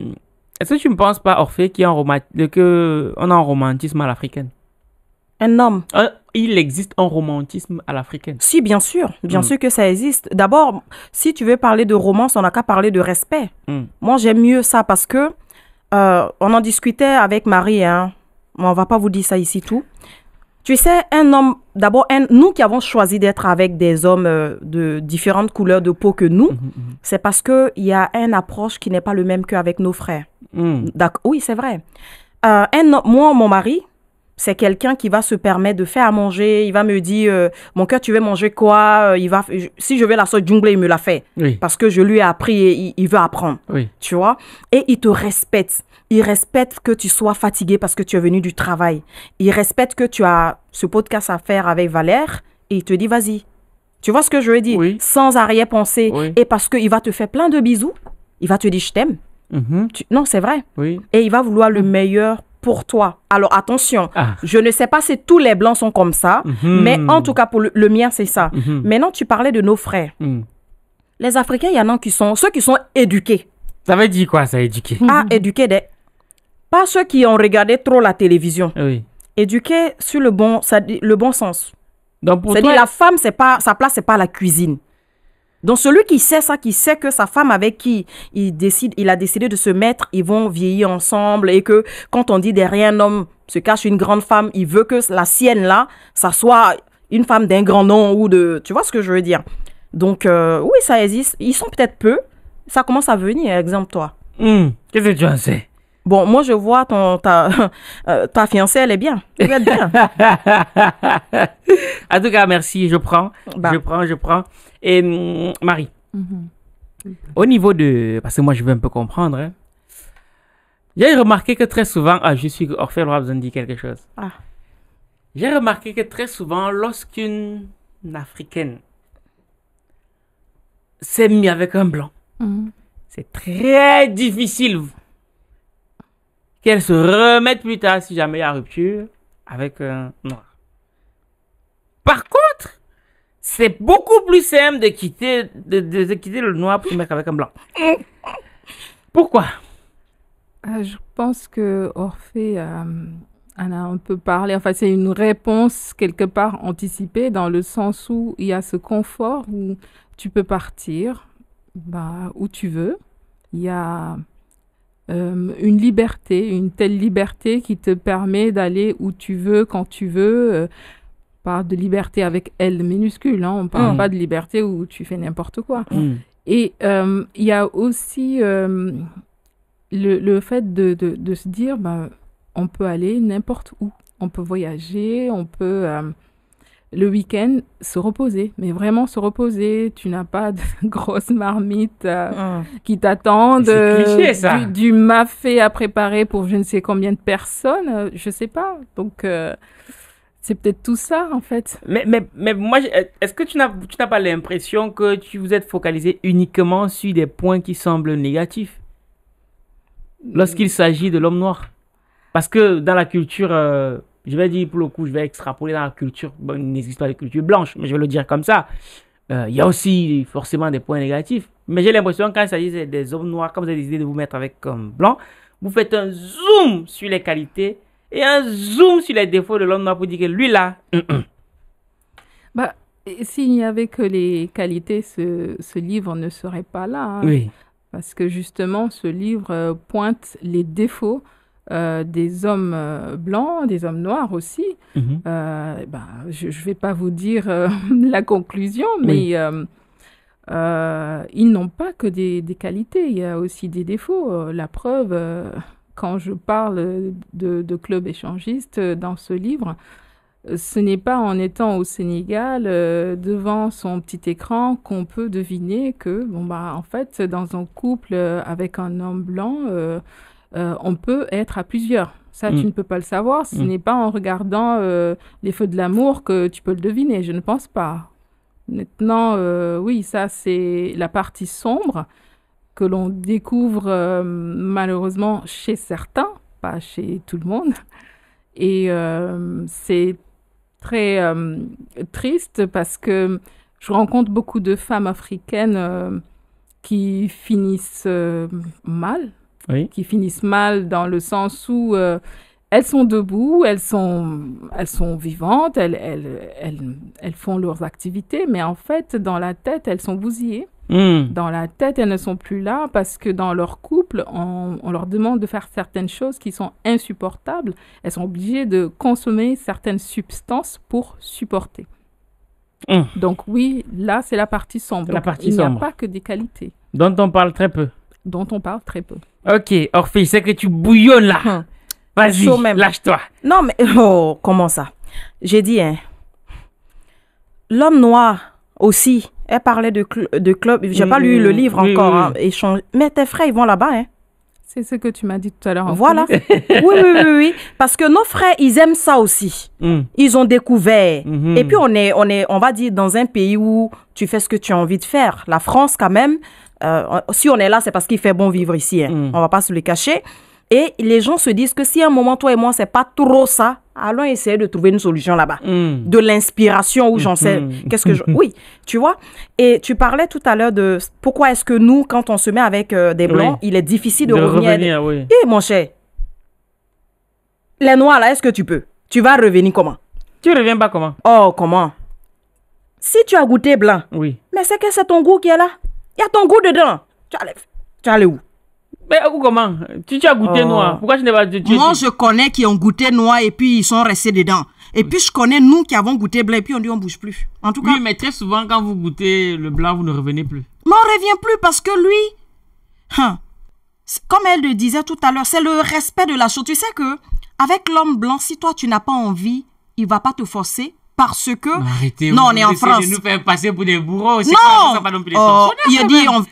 est-ce que tu ne penses pas, Orphée, qu'on a un romantisme à l'africaine un homme. il existe un romantisme à l'africaine. Si, bien sûr. Bien mm. sûr que ça existe. D'abord, si tu veux parler de romance, on n'a qu'à parler de respect. Mm. Moi, j'aime mieux ça parce que euh, on en discutait avec Marie. Hein. On va pas vous dire ça ici tout. Tu sais, un homme, d'abord, nous qui avons choisi d'être avec des hommes euh, de différentes couleurs de peau que nous, mm-hmm, mm-hmm. c'est parce qu'il y a une approche qui n'est pas le même qu'avec nos frères. Mm. Oui, c'est vrai. Euh, moi, mon mari, c'est quelqu'un qui va se permettre de faire à manger. Il va me dire, euh, mon cœur, tu veux manger quoi euh, Il va, si je veux la sauce jungler, il me la fait. Parce que je lui ai appris et il, veut apprendre. Tu vois Et il te respecte. Il respecte que tu sois fatigué parce que tu es venu du travail. Il respecte que tu as ce podcast à faire avec Valère et il te dit, vas-y. Tu vois ce que je veux dire Sans arrière-pensée. Et parce qu'il va te faire plein de bisous. Il va te dire, je t'aime. Mhm. Non, c'est vrai. Et il va vouloir le meilleur pour toi. Alors attention, ah. je ne sais pas si tous les blancs sont comme ça, mhm. mais en tout cas pour le, mien, c'est ça. Mhm. Maintenant, tu parlais de nos frères. Mm. Les Africains, il y en a qui sont ceux qui sont éduqués. Ça veut dire quoi ça, éduqué Ah, mhm. éduquer des pas ceux qui ont regardé trop la télévision. Oui. Éduquer sur le bon, le bon sens. Donc à dire la femme, sa place, c'est pas la cuisine. Donc celui qui sait ça, qui sait que sa femme avec qui il décide, il a décidé de se mettre, ils vont vieillir ensemble et que quand on dit derrière un homme se cache une grande femme, il veut que la sienne là, ça soit une femme d'un grand nom ou de, tu vois ce que je veux dire. Donc euh, oui, ça existe. Ils sont peut-être peu. Ça commence à venir. Exemple toi. Hmm. Qu'est-ce que tu en sais? Bon, moi, je vois ton, ta, euh, fiancée, elle est bien. Elle est bien. en tout cas, merci. Je prends. Bah. Je prends, je prends. Et hum, Marie, mhm. au niveau de... Parce que moi, je veux un peu comprendre. Hein. J'ai remarqué que très souvent... Ah, je suis Orphée a besoin de quelque chose. Ah. J'ai remarqué que très souvent, lorsqu'une Africaine s'est mise avec un blanc, mhm. c'est très difficile qu'elle se remette plus tard si jamais il y a rupture avec un noir. Par contre, c'est beaucoup plus simple de quitter, de, quitter le noir pour se mettre avec un blanc. Pourquoi euh, Je pense que Orphée euh, en a un peu parlé. Enfin, c'est une réponse quelque part anticipée dans le sens où il y a ce confort où tu peux partir bah, où tu veux. Il y a euh, une liberté, une telle liberté qui te permet d'aller où tu veux, quand tu veux. Euh, parle de liberté avec L minuscule, hein. on parle mm. pas de liberté où tu fais n'importe quoi. Mm. Et euh, il y a aussi euh, le, le, fait de, se dire, ben, on peut aller n'importe où, on peut voyager, on peut euh, le week-end se reposer, mais vraiment se reposer, tu n'as pas de grosses marmites mm. qui t'attendent, du, du, mafé à préparer pour je ne sais combien de personnes, je ne sais pas. Donc c'est peut-être tout ça, en fait. Mais, mais, mais moi, est-ce que tu n'as, pas l'impression que tu vous êtes focalisé uniquement sur des points qui semblent négatifs lorsqu'il s'agit de l'homme noir Parce que dans la culture, euh, je vais dire pour le coup, je vais extrapoler dans la culture, bon, il n'existe pas de culture blanche, mais je vais le dire comme ça. Euh, il y a aussi forcément des points négatifs. Mais j'ai l'impression quand il s'agit des hommes noirs, quand vous avez décidé de vous mettre avec comme blanc, vous faites un zoom sur les qualités et un zoom sur les défauts de l'homme noir pour dire que lui là. Mm, mm. bah, s'il n'y avait que les qualités, ce, ce livre ne serait pas là. Hein. Parce que justement, ce livre euh, pointe les défauts euh, des hommes euh, blancs, des hommes noirs aussi. Mm-hmm. Bah, je ne vais pas vous dire la conclusion, mais ils n'ont pas que des, des, qualités, il y a aussi des défauts. La preuve, quand je parle de, club échangiste dans ce livre, ce n'est pas en étant au Sénégal euh, devant son petit écran qu'on peut deviner que, bon, bah, en fait, dans un couple euh, avec un homme blanc, euh, on peut être à plusieurs. Ça, tu mm. ne peux pas le savoir. Ce mm. n'est pas en regardant les feux de l'amour que tu peux le deviner. Je ne pense pas. Maintenant, oui, ça, c'est la partie sombre que l'on découvre euh, malheureusement chez certains, pas chez tout le monde. Et euh, c'est très euh, triste parce que je rencontre beaucoup de femmes africaines qui finissent mal, qui finissent mal dans le sens où elles sont debout, elles sont, elles sont vivantes, elles, elles, font leurs activités, mais en fait, dans la tête, elles sont bousillées. Hmm. Dans la tête, elles ne sont plus là parce que dans leur couple, on, leur demande de faire certaines choses qui sont insupportables. Elles sont obligées de consommer certaines substances pour supporter. Hmm. Donc oui, là, c'est la partie sombre. La partie Il n'y a pas que des qualités. Dont on parle très peu. Dont on parle très peu. Ok, Orphée, c'est que tu bouillonnes là. Hein. Vas-y, lâche-toi. Non, mais oh, comment ça J'ai dit, hein, l'homme noir aussi, elle parlait de, de club. J'ai pas mm, lu le mm, livre encore. Hein, échange. Mais tes frères, ils vont là-bas. Hein. C'est ce que tu m'as dit tout à l'heure. Voilà. oui, oui, oui, oui. Parce que nos frères, ils aiment ça aussi. Mm. Ils ont découvert. Mm-hmm. Et puis, on est, on est, on va dire, dans un pays où tu fais ce que tu as envie de faire. La France, quand même, euh, si on est là, c'est parce qu'il fait bon vivre ici. Hein. On va pas se le cacher. Et les gens se disent que si à un moment, toi et moi, c'est pas trop ça, allons essayer de trouver une solution là-bas. Hmm. De l'inspiration ou j'en sais. Hmm. Qu'est-ce que je. Oui, tu vois. Et tu parlais tout à l'heure de pourquoi est-ce que nous, quand on se met avec euh, des blancs, il est difficile de, revenir. revenir Et eh, mon cher, les noirs là, est-ce que tu peux Tu vas revenir comment Tu reviens pas comment Oh, comment Si tu as goûté blanc, oui. mais c'est que c'est ton goût qui est là. Il y a ton goût dedans. Tu tu allais où mais comment tu, as goûté oh. noir. Pourquoi tu n'es pas. Tu, Moi, je connais qui ont goûté noir et puis ils sont restés dedans. Et puis je connais nous qui avons goûté blanc et puis on dit on bouge plus. En tout cas. Oui, mais très souvent quand vous goûtez le blanc, vous ne revenez plus. Mais on revient plus parce que lui, hein, comme elle le disait tout à l'heure, c'est le respect de la chose. Tu sais que avec l'homme blanc, si toi tu n'as pas envie, il va pas te forcer parce que Arrêtez, non, on est en France. Nous faire passer pour des bourreaux. Non, pas, non oh, il dit on,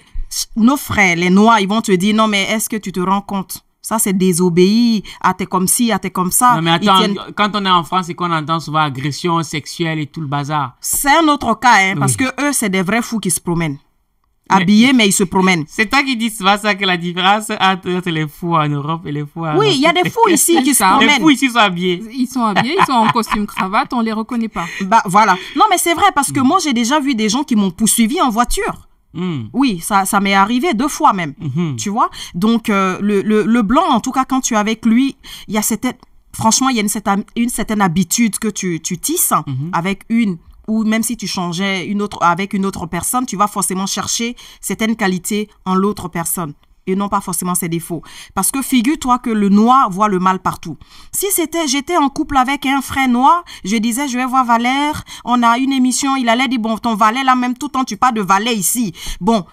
nos frères, les Noirs, ils vont te dire non, mais est-ce que tu te rends compte ça, c'est désobéi, à ah, t'es comme ci, à ah, t'es comme ça. Non, mais attends, quand on est en France et qu'on entend souvent agression sexuelle et tout le bazar. C'est un autre cas, hein, parce que eux, c'est des vrais fous qui se promènent. habillés, mais ils se promènent. C'est toi qui dis souvent ça, que la différence entre les fous en Europe et les fous en Oui, il y a des fous ici qui se promènent. Les fous ici sont habillés. Ils sont habillés, ils sont en costume cravate, on les reconnaît pas. Bah voilà. Non, mais c'est vrai, parce que moi, j'ai déjà vu des gens qui m'ont poursuivi en voiture. Hmm. Oui, ça, m'est arrivé deux fois même, hmm. tu vois. Donc, euh, le, blanc, en tout cas, quand tu es avec lui, il y a cette, franchement, il y a une certaine, habitude que tu, tu tisses hmm. avec une ou même si tu changeais autre, avec une autre personne, tu vas forcément chercher certaines qualités en l'autre personne et non pas forcément ses défauts. Parce que figure-toi que le noir voit le mal partout. Si c'était j'étais en couple avec un frère noir, je disais je vais voir Valère, on a une émission, il allait dire bon ton valet là même tout le temps tu parles de valet ici. Bon,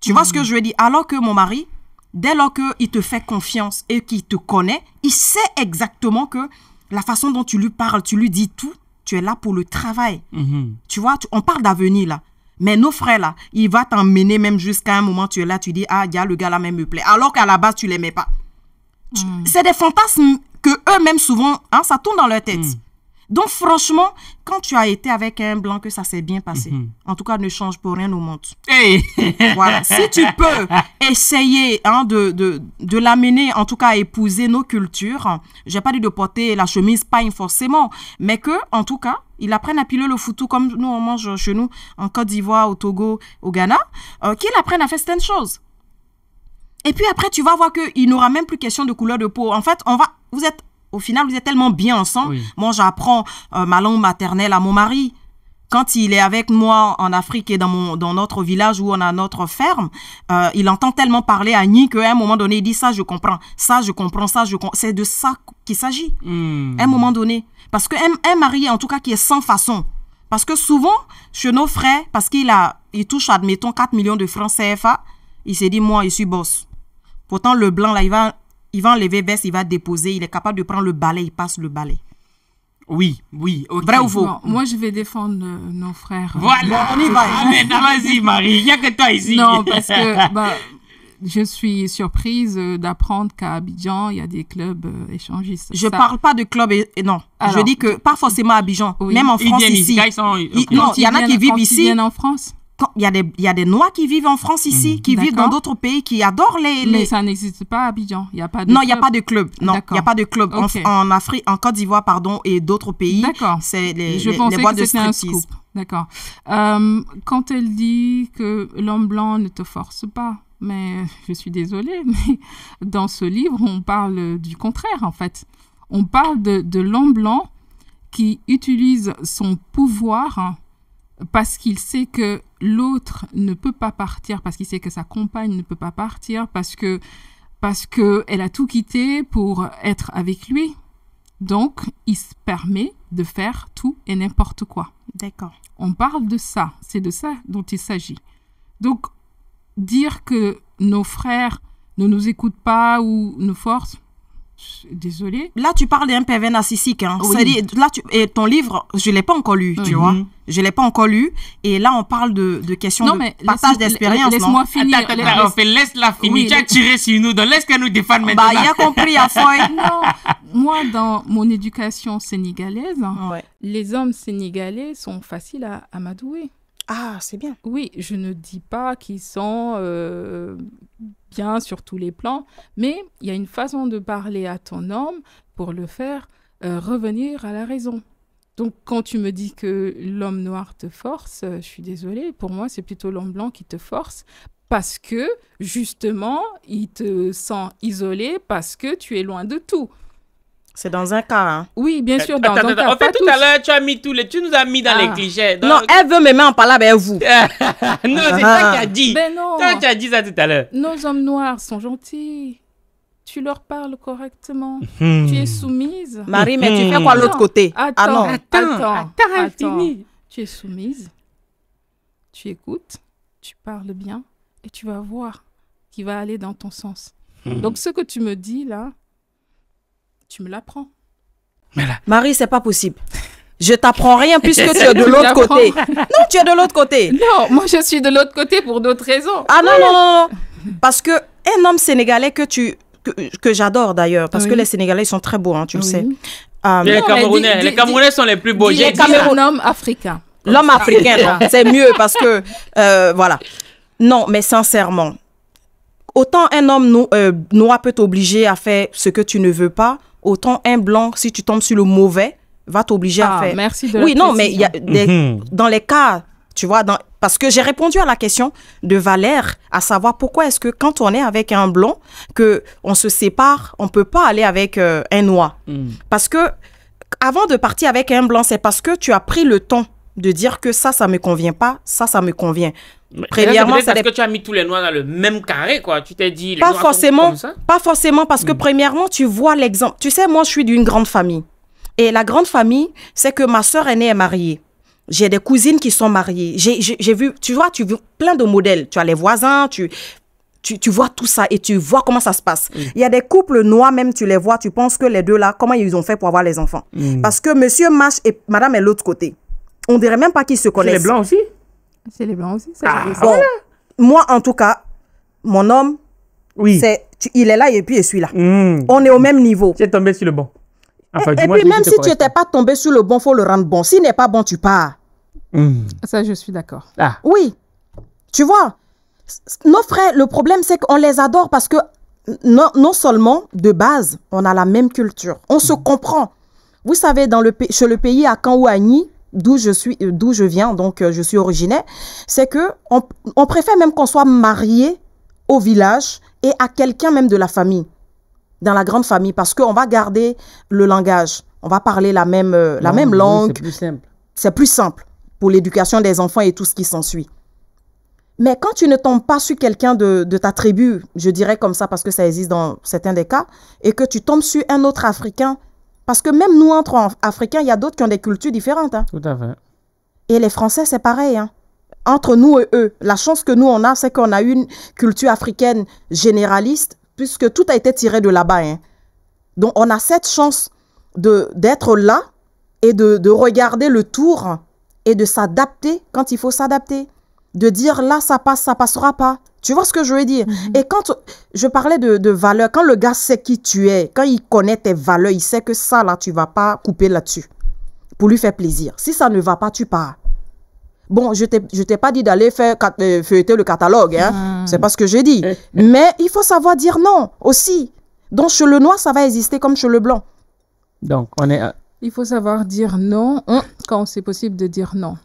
tu vois ce que je veux dire Alors que mon mari, dès lors qu'il te fait confiance et qu'il te connaît, il sait exactement que la façon dont tu lui parles, tu lui dis tout, tu es là pour le travail. Mm-hmm. Tu vois, on parle d'avenir là. Mais nos frères là, il va t'emmener même jusqu'à un moment, tu es là, tu dis, ah, gars, le gars là même me plaît. Alors qu'à la base, tu l'aimais pas. Hmm. C'est des fantasmes que eux-mêmes souvent, hein, ça tourne dans leur tête. Hmm. Donc, franchement, quand tu as été avec un blanc, que ça s'est bien passé, mhm. en tout cas, ne change pour rien au monde. voilà. si tu peux essayer hein, de, l'amener, en tout cas, à épouser nos cultures, j'ai pas dit de porter la chemise pas forcément, mais que, en tout cas, il apprenne à piler le foutu comme nous on mange chez nous en Côte d'Ivoire, au Togo, au Ghana, euh, qu'il apprenne à faire certaines choses. Et puis après, tu vas voir qu'il n'aura même plus question de couleur de peau. En fait, on va, vous êtes au final, vous êtes tellement bien ensemble. Moi, j'apprends euh, ma langue maternelle à mon mari. Quand il est avec moi en Afrique et dans, mon, dans notre village où on a notre ferme, euh, il entend tellement parler à Ni qu'à un moment donné, il dit ça, je comprends, ça, je comprends, ça, je comprends. C'est de ça qu'il s'agit. Hmm. À un moment donné. Parce qu'un mari, en tout cas, qui est sans façon, parce que souvent, chez nos frères, parce qu'il a, il touche, admettons, 4 millions de francs CFA, il s'est dit, moi, je suis boss. Pourtant, le blanc, là, il va il va enlever baisse, il va déposer, il est capable de prendre le balai, il passe le balai. Oui, oui. Vrai ou faux Moi, je vais défendre euh, nos frères. Voilà, on y va. Amen, ah, vas-y, Marie, il n'y a que toi ici. Non, parce que bah, je suis surprise euh, d'apprendre qu'à Abidjan, il y a des clubs euh, échangistes. Je ne parle pas de clubs, et, non. je dis que pas forcément à Abidjan, même en France ici. Ils sont, ici. non, il y en a qui vivent ici. Ils viennent en France il y, a des, y a des Noirs qui vivent en France ici, mhm. qui vivent dans d'autres pays, qui adorent les... Mais ça n'existe pas à Abidjan. Il y a pas non, il n'y a pas de club. Non, il y a pas de club. En, en, Afrique, en Côte d'Ivoire, pardon, et d'autres pays, c'est les, Je les, D'accord. Euh, quand elle dit que l'homme blanc ne te force pas, mais je suis désolée, mais dans ce livre, on parle du contraire, en fait. On parle de, de l'homme blanc qui utilise son pouvoir parce qu'il sait que l'autre ne peut pas partir parce qu'il sait que sa compagne ne peut pas partir parce que parce que a tout quitté pour être avec lui. Donc, il se permet de faire tout et n'importe quoi. D'accord. On parle de ça, c'est de ça dont il s'agit. Donc, dire que nos frères ne nous écoutent pas ou nous forcent, Désolée. Là, tu parles d'un PV narcissique. Hein. là, et ton livre, je ne l'ai pas encore lu, tu mhm. vois. Je ne l'ai pas encore lu. Et là, on parle de, de questions de passage partage d'expérience. Laisse-moi finir. Attends, laisse... Fait, la finir. tu as tiré sur nous. Donc, laisse qu'elle nous défende bah, maintenant. Bah, il a compris, à Non, moi, dans mon éducation sénégalaise, les hommes sénégalais sont faciles à, à m'adouer. Ah, c'est bien. Oui, je ne dis pas qu'ils sont euh, bien sur tous les plans, mais il y a une façon de parler à ton homme pour le faire euh, revenir à la raison. Donc quand tu me dis que l'homme noir te force, je suis désolée, pour moi c'est plutôt l'homme blanc qui te force parce que justement il te sent isolé, parce que tu es loin de tout. C'est dans un cas. Hein. Oui, bien euh, sûr. en fait, tout à l'heure, tu nous as mis dans les ah. clichés. Non, elle veut m'aimer en parlant avec vous. non, c'est ah. toi qui as dit. Ah. Ben non. Toi tu as dit ça tout à l'heure. Nos hommes noirs sont gentils. Tu leur parles correctement. Hmm. Tu es soumise. Marie, mais tu fais hmm. quoi l'autre côté Attends, ah non. attends, attends, attends, attends. Tu es soumise. Tu écoutes. Tu parles bien. Et tu vas voir qui va aller dans ton sens. Hmm. Donc, ce que tu me dis là, tu me l'apprends. Là... Marie, c'est pas possible. Je t'apprends rien puisque tu es de l'autre côté. Non, tu es de l'autre côté. Non, moi je suis de l'autre côté pour d'autres raisons. Ah non, non, non, Parce que un homme sénégalais que tu que, j'adore d'ailleurs, parce que les Sénégalais ils sont très beaux, hein, tu le sais. les, euh, Camerounais, les Camerounais sont les plus beaux. Les hein. Camerounais, homme africain. L'homme africain, ah. c'est mieux parce que euh, voilà. Non, mais sincèrement, autant un homme euh, noir peut t'obliger à faire ce que tu ne veux pas, autant un blanc, si tu tombes sur le mauvais, va t'obliger à ah, faire. Merci de Oui, non, mais y a mhm. dans les cas, tu vois, parce que j'ai répondu à la question de Valère, à savoir pourquoi est-ce que quand on est avec un blanc, que on se sépare, on peut pas aller avec euh, un noir. Mm. Parce que avant de partir avec un blanc, c'est parce que tu as pris le temps de dire que ça, ça me convient pas, ça, ça me convient. Premièrement, parce que tu as mis tous les noirs dans le même carré, quoi. Tu t'es dit. pas forcément. Pas forcément, parce que hmm. premièrement, tu vois l'exemple. Tu sais, moi, je suis d'une grande famille. Et la grande famille, c'est que ma sœur aînée est mariée. J'ai des cousines qui sont mariées. J'ai vu, tu vois, tu vois plein de modèles. Tu as les voisins, tu, tu, vois tout ça et tu vois comment ça se passe. Hmm. Il y a des couples noirs même, tu les vois, tu penses que les deux là, comment ils ont fait pour avoir les enfants. Hmm. Parce que monsieur marche et madame est l'autre côté. On dirait même pas qu'ils se connaissent. Les blancs aussi c'est les Blancs aussi, ah, Moi, en tout cas, mon homme, oui. il est là et puis je suis là. Hmm. On est au même niveau. Tu es tombé sur le bon. et, puis même si tu n'étais pas tombé sur le bon, faut le rendre bon. S'il n'est pas bon, tu pars. Hmm. Ça, je suis d'accord. Ah. Oui. Tu vois, nos frères, le problème, c'est qu'on les adore parce que non, seulement de base, on a la même culture. On se hmm. comprend. Vous savez, dans le, chez le pays à Caen ou à Nîmes, d'où je suis, euh, d'où je viens, donc euh, je suis originaire, c'est que on, préfère même qu'on soit marié au village et à quelqu'un même de la famille, dans la grande famille, parce qu'on va garder le langage, on va parler la même, euh, la même langue. c'est plus simple. C'est plus simple pour l'éducation des enfants et tout ce qui s'ensuit. Mais quand tu ne tombes pas sur quelqu'un de, ta tribu, je dirais comme ça parce que ça existe dans certains des cas, et que tu tombes sur un autre Africain parce que même nous, entre Africains, il y a d'autres qui ont des cultures différentes. Hein. Tout à fait. Et les Français, c'est pareil. Hein. Entre nous et eux, la chance que nous, on a, c'est qu'on a une culture africaine généraliste, puisque tout a été tiré de là-bas. Hein. Donc, on a cette chance d'être là et de, de regarder le tour et de s'adapter quand il faut s'adapter. De dire là, ça passe, ça passera pas. Tu vois ce que je veux dire? Mhm. Et quand je parlais de, valeur, quand le gars sait qui tu es, quand il connaît tes valeurs, il sait que ça, là, tu vas pas couper là-dessus pour lui faire plaisir. Si ça ne va pas, tu pars. Bon, je ne t'ai pas dit d'aller faire euh, feuilleter le catalogue, hein? Ah. c'est pas ce que j'ai dit. Euh. Mais il faut savoir dire non aussi. Donc, chez le noir, ça va exister comme chez le blanc. Donc, on est. Euh, il faut savoir dire non hein, quand c'est possible de dire non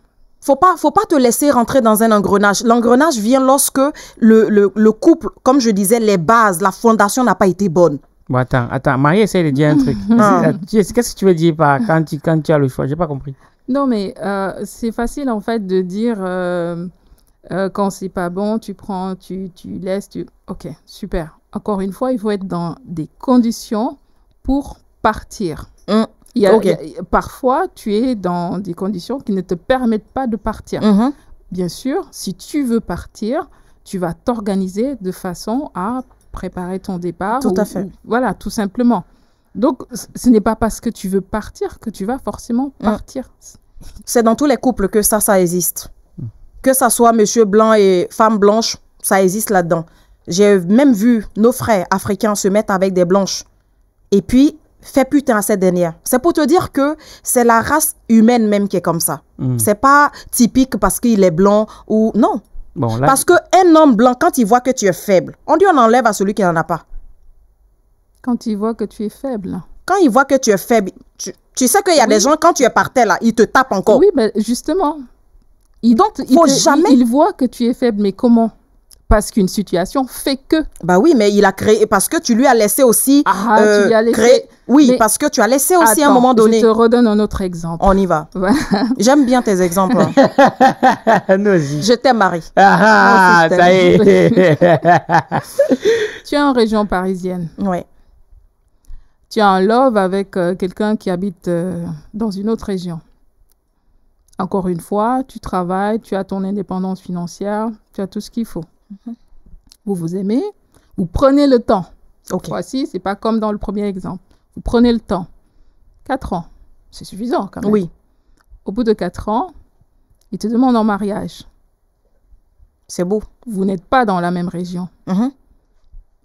faut pas, faut pas te laisser rentrer dans un engrenage. L'engrenage vient lorsque le, le, couple, comme je disais, les bases, la fondation n'a pas été bonne. attends, attends, Marie essaie de dire un truc. Ah. Euh, qu'est-ce que tu veux dire par quand tu, quand tu as le choix J'ai pas compris. Non, mais euh, c'est facile en fait de dire euh, euh, quand c'est pas bon, tu prends, tu, tu laisses, tu. Ok, super. Encore une fois, il faut être dans des conditions pour partir parfois, tu es dans des conditions qui ne te permettent pas de partir. Mhm. Bien sûr, si tu veux partir, tu vas t'organiser de façon à préparer ton départ. Tout à fait. voilà, tout simplement. Donc, ce n'est pas parce que tu veux partir que tu vas forcément mhm. partir. C'est dans tous les couples que ça, ça existe. Mm. Que ça soit monsieur blanc et femme blanche, ça existe là-dedans. J'ai même vu nos frères africains se mettre avec des blanches. Et puis, Fais putain cette dernière. C'est pour te dire que c'est la race humaine même qui est comme ça. Mm. C'est pas typique parce qu'il est blanc ou non. Bon, Parce que un homme blanc quand il voit que tu es faible, on dit on enlève à celui qui n'en a pas. Quand il voit que tu es faible. Quand il voit que tu es faible, tu, tu sais qu'il y a des gens quand tu es par terre là, ils te tapent encore. Oui, mais justement. Donc, il faut jamais. il voit que tu es faible, mais comment parce qu'une situation fait que. Bah oui, mais il a créé parce que tu lui as laissé aussi ah, tu as euh, laissé... Oui, parce que tu as laissé aussi à un moment donné. Je te redonne un autre exemple. On y va. J'aime bien tes exemples. Hein. je t'aime, Marie. Ah, ah, ah ça y est. tu es en région parisienne. Oui. Tu es en love avec euh, quelqu'un qui habite euh, dans une autre région. Encore une fois, tu travailles, tu as ton indépendance financière, tu as tout ce qu'il faut vous vous aimez, vous prenez le temps. Cette okay. fois c'est pas comme dans le premier exemple. Vous prenez le temps. Quatre ans, c'est suffisant quand même. Oui. Au bout de quatre ans, il te demande en mariage. C'est beau. Vous n'êtes pas dans la même région. Mm-hmm.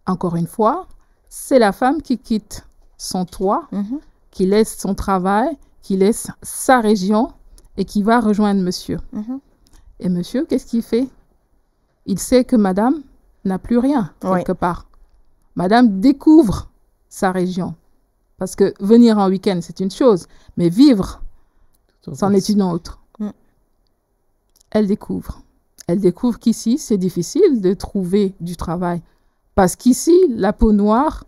Encore une fois, c'est la femme qui quitte son toit, mm-hmm. qui laisse son travail, qui laisse sa région et qui va rejoindre monsieur. Mm-hmm. Et monsieur, qu'est-ce qu'il fait il sait que madame n'a plus rien quelque part. Madame découvre sa région. Parce que venir en week-end, c'est une chose, mais vivre, c'en est une autre. Mm. Elle découvre. Elle découvre qu'ici, c'est difficile de trouver du travail. Parce qu'ici, la peau noire,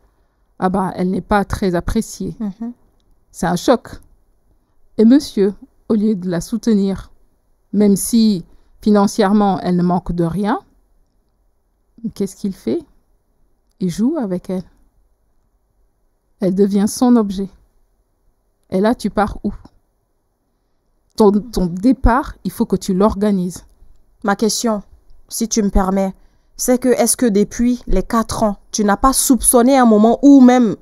ah ben, elle n'est pas très appréciée. Mm-hmm. C'est un choc. Et monsieur, au lieu de la soutenir, même si Financièrement, elle ne manque de rien. Qu'est-ce qu'il fait Il joue avec elle. Elle devient son objet. Et là, tu pars où ton, ton départ, il faut que tu l'organises. Ma question, si tu me permets, c'est que est-ce que depuis les quatre ans, tu n'as pas soupçonné un moment où même,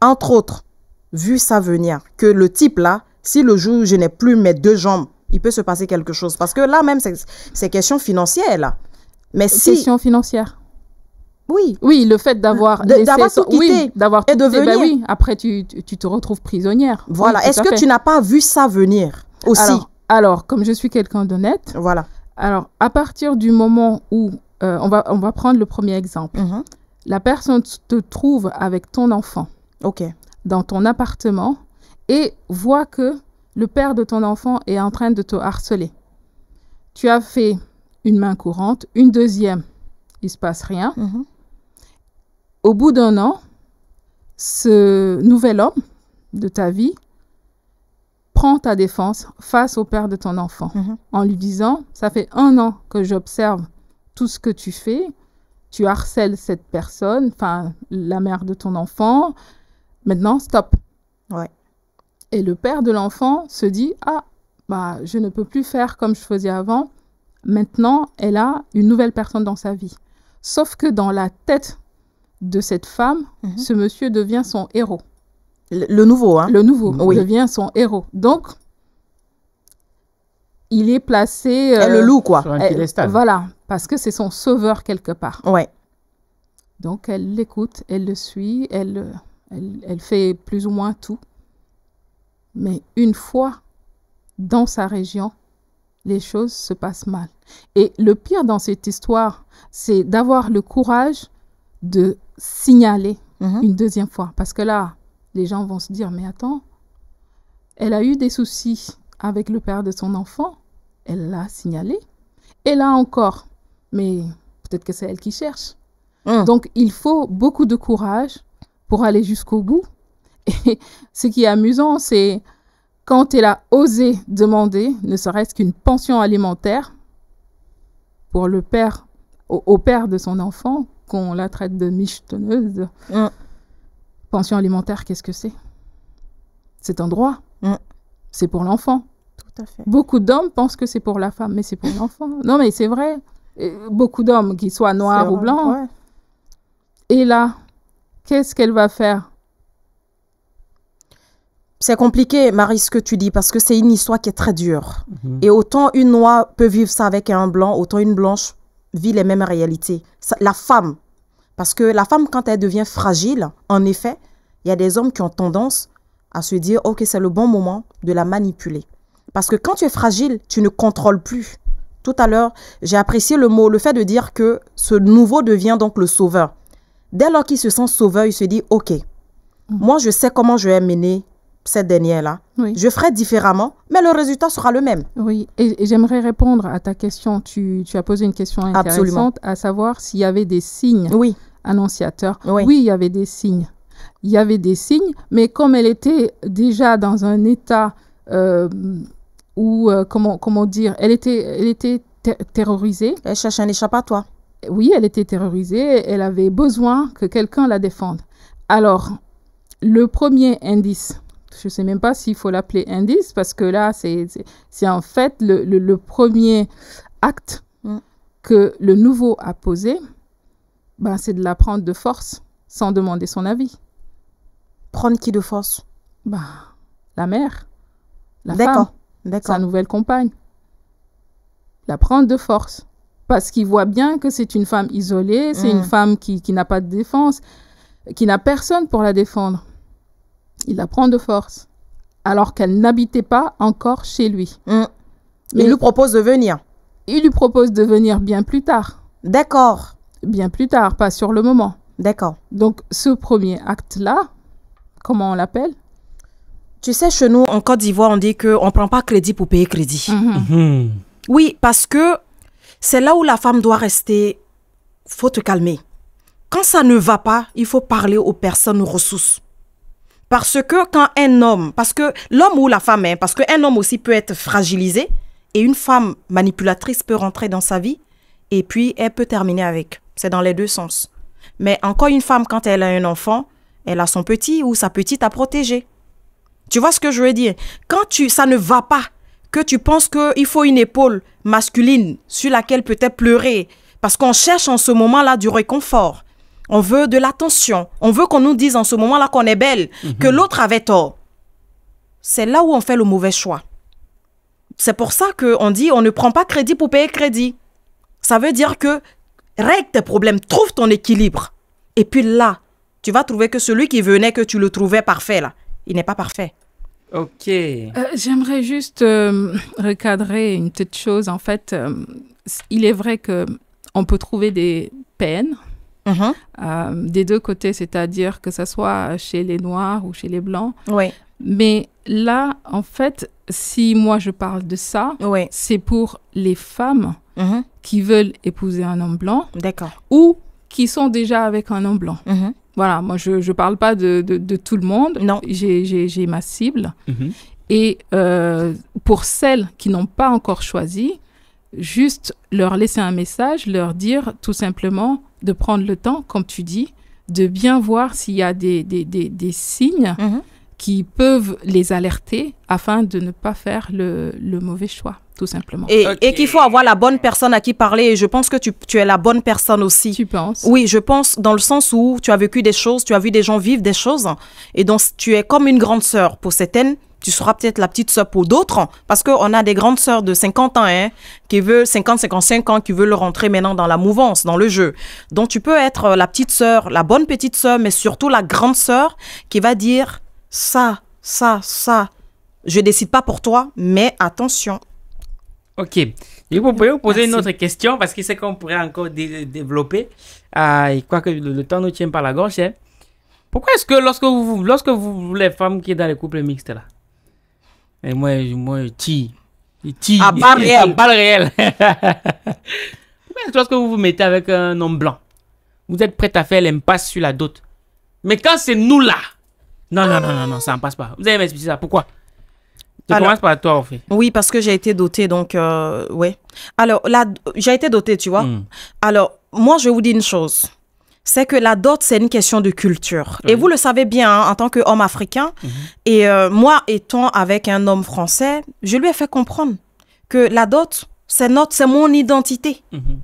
entre autres, vu ça venir, que le type là, si le jour où je n'ai plus mes deux jambes, il peut se passer quelque chose. Parce que là même, c'est question financière, là. Mais si... Question financière. Oui. Oui, le fait d'avoir d'avoir tout quitté, oui, d'avoir et de ben oui, après tu, tu, te retrouves prisonnière. Voilà. Est-ce que tu n'as pas vu ça venir aussi alors, comme je suis quelqu'un d'honnête. Voilà. Alors, à partir du moment où euh, on va on va prendre le premier exemple, mhm. la personne te trouve avec ton enfant. Ok. Dans ton appartement et voit que le père de ton enfant est en train de te harceler. Tu as fait une main courante, une deuxième, il ne se passe rien. Mhm. Au bout d'un an, ce nouvel homme de ta vie prend ta défense face au père de ton enfant mhm. en lui disant, ça fait un an que j'observe tout ce que tu fais, tu harcèles cette personne, enfin la mère de ton enfant, maintenant stop. Et le père de l'enfant se dit Ah, bah, je ne peux plus faire comme je faisais avant. Maintenant, elle a une nouvelle personne dans sa vie. Sauf que dans la tête de cette femme, mhm. ce monsieur devient son héros. Le, nouveau, hein Le nouveau oui. devient son héros. Donc, il est placé. elle le euh, loue, quoi. voilà, parce que c'est son sauveur quelque part. Ouais. Donc, elle l'écoute, elle le suit, elle, elle fait plus ou moins tout. Mais une fois dans sa région, les choses se passent mal. Et le pire dans cette histoire, c'est d'avoir le courage de signaler mhm. une deuxième fois. Parce que là, les gens vont se dire, mais attends, elle a eu des soucis avec le père de son enfant, elle l'a signalé. Et là encore, mais peut-être que c'est elle qui cherche. Mhm. Donc il faut beaucoup de courage pour aller jusqu'au bout ce qui est amusant, c'est quand elle a osé demander, ne serait-ce qu'une pension alimentaire pour le père, au, père de son enfant, qu'on la traite de michetonneuse. Mm. Pension alimentaire, qu'est-ce que c'est C'est un droit. Mm. C'est pour l'enfant. à fait. Beaucoup d'hommes pensent que c'est pour la femme, mais c'est pour l'enfant. Non, mais c'est vrai. Beaucoup d'hommes, qu'ils soient noirs ou blancs. Et là, qu'est-ce qu'elle va faire c'est compliqué, Marie, ce que tu dis, parce que c'est une histoire qui est très dure. Mhm. Et autant une noire peut vivre ça avec un blanc, autant une blanche vit les mêmes réalités. la femme, parce que la femme, quand elle devient fragile, en effet, il y a des hommes qui ont tendance à se dire, OK, c'est le bon moment de la manipuler. Parce que quand tu es fragile, tu ne contrôles plus. Tout à l'heure, j'ai apprécié le mot, le fait de dire que ce nouveau devient donc le sauveur. Dès lors qu'il se sent sauveur, il se dit, OK, mm. moi je sais comment je vais mener cette dernière-là. Je ferai différemment, mais le résultat sera le même. Oui, et, j'aimerais répondre à ta question. Tu, as posé une question intéressante, à savoir s'il y avait des signes annonciateurs. Oui. il y avait des signes. Il y avait des signes, mais comme elle était déjà dans un état euh, où, euh, comment, dire, elle était, elle était terrorisée. Elle cherche un échappatoire. Oui, elle était terrorisée, elle avait besoin que quelqu'un la défende. Alors, le premier indice, je ne sais même pas s'il faut l'appeler indice, parce que là, c'est en fait le, premier acte mm. que le nouveau a posé, ben, c'est de la prendre de force, sans demander son avis. Prendre qui de force ben, La mère, la femme, sa nouvelle compagne. La prendre de force, parce qu'il voit bien que c'est une femme isolée, c'est mm. une femme qui n'a pas de défense, qui n'a personne pour la défendre. Il la prend de force, alors qu'elle n'habitait pas encore chez lui. Hmm. Mais il lui propose de venir. Il lui propose de venir bien plus tard. D'accord. Bien plus tard, pas sur le moment. D'accord. Donc ce premier acte-là, comment on l'appelle Tu sais, chez nous, en Côte d'Ivoire, on dit qu'on ne prend pas crédit pour payer crédit. Mhm. Mhm. Oui, parce que c'est là où la femme doit rester. faut te calmer. Quand ça ne va pas, il faut parler aux personnes aux ressources. Parce que quand un homme, parce que l'homme ou la femme, hein, parce qu'un homme aussi peut être fragilisé, et une femme manipulatrice peut rentrer dans sa vie, et puis elle peut terminer avec. C'est dans les deux sens. Mais encore une femme, quand elle a un enfant, elle a son petit ou sa petite à protéger. Tu vois ce que je veux dire Quand tu, ça ne va pas, que tu penses qu'il faut une épaule masculine sur laquelle peut-être pleurer, parce qu'on cherche en ce moment-là du réconfort on veut de l'attention, on veut qu'on nous dise en ce moment-là qu'on est belle, mhm. que l'autre avait tort. C'est là où on fait le mauvais choix. C'est pour ça qu'on dit on ne prend pas crédit pour payer crédit. Ça veut dire que règle tes problèmes, trouve ton équilibre. Et puis là, tu vas trouver que celui qui venait, que tu le trouvais parfait, là, il n'est pas parfait. Ok. Euh, j'aimerais juste euh, recadrer une petite chose. En fait, euh, il est vrai que on peut trouver des peines Mhm. Euh, des deux côtés, c'est-à-dire que ce soit chez les Noirs ou chez les Blancs. Oui. Mais là, en fait, si moi je parle de ça, c'est pour les femmes mhm. qui veulent épouser un homme blanc. D'accord. Ou qui sont déjà avec un homme blanc. Mhm. Voilà, moi je ne parle pas de, tout le monde. Non. J'ai ma cible. Et euh, pour celles qui n'ont pas encore choisi, Juste leur laisser un message, leur dire tout simplement de prendre le temps, comme tu dis, de bien voir s'il y a des, des, signes mhm. qui peuvent les alerter afin de ne pas faire le, mauvais choix, tout simplement. Et, qu'il faut avoir la bonne personne à qui parler. Et je pense que tu, tu, es la bonne personne aussi. Tu penses Oui, je pense dans le sens où tu as vécu des choses, tu as vu des gens vivre des choses. Et donc, tu es comme une grande sœur pour certaines tu seras peut-être la petite sœur pour d'autres, hein, parce qu'on a des grandes sœurs de 50 ans, hein, qui veulent 50, 55 ans, qui veulent rentrer maintenant dans la mouvance, dans le jeu. Donc tu peux être euh, la petite sœur, la bonne petite sœur, mais surtout la grande sœur qui va dire ça, ça, ça. Je décide pas pour toi, mais attention. Ok. Et vous pouvez vous poser une autre question parce que c'est qu'on pourrait encore développer. Euh, et que le, temps nous tient par la gorge, hein. Pourquoi est-ce que lorsque vous, lorsque vous, les femmes qui est dans les couples mixtes là, et moi, moi ti. tire. À balle réel. à balle réelle. Lorsque vous vous mettez avec un homme blanc, vous êtes prêt à faire l'impasse sur la dot. Mais quand c'est nous là, non, non, non, non, ça ne passe pas. Vous allez m'expliquer ça. Pourquoi tu commence par toi, en fait. Oui, parce que j'ai été dotée, donc, euh, ouais. Alors, là, j'ai été dotée, tu vois. Hmm. Alors, moi, je vous dis une chose c'est que la dot, c'est une question de culture. Et vous le savez bien, hein, en tant qu'homme africain, mhm. et euh, moi étant avec un homme français, je lui ai fait comprendre que la dot, c'est notre, c'est mon identité. Mhm.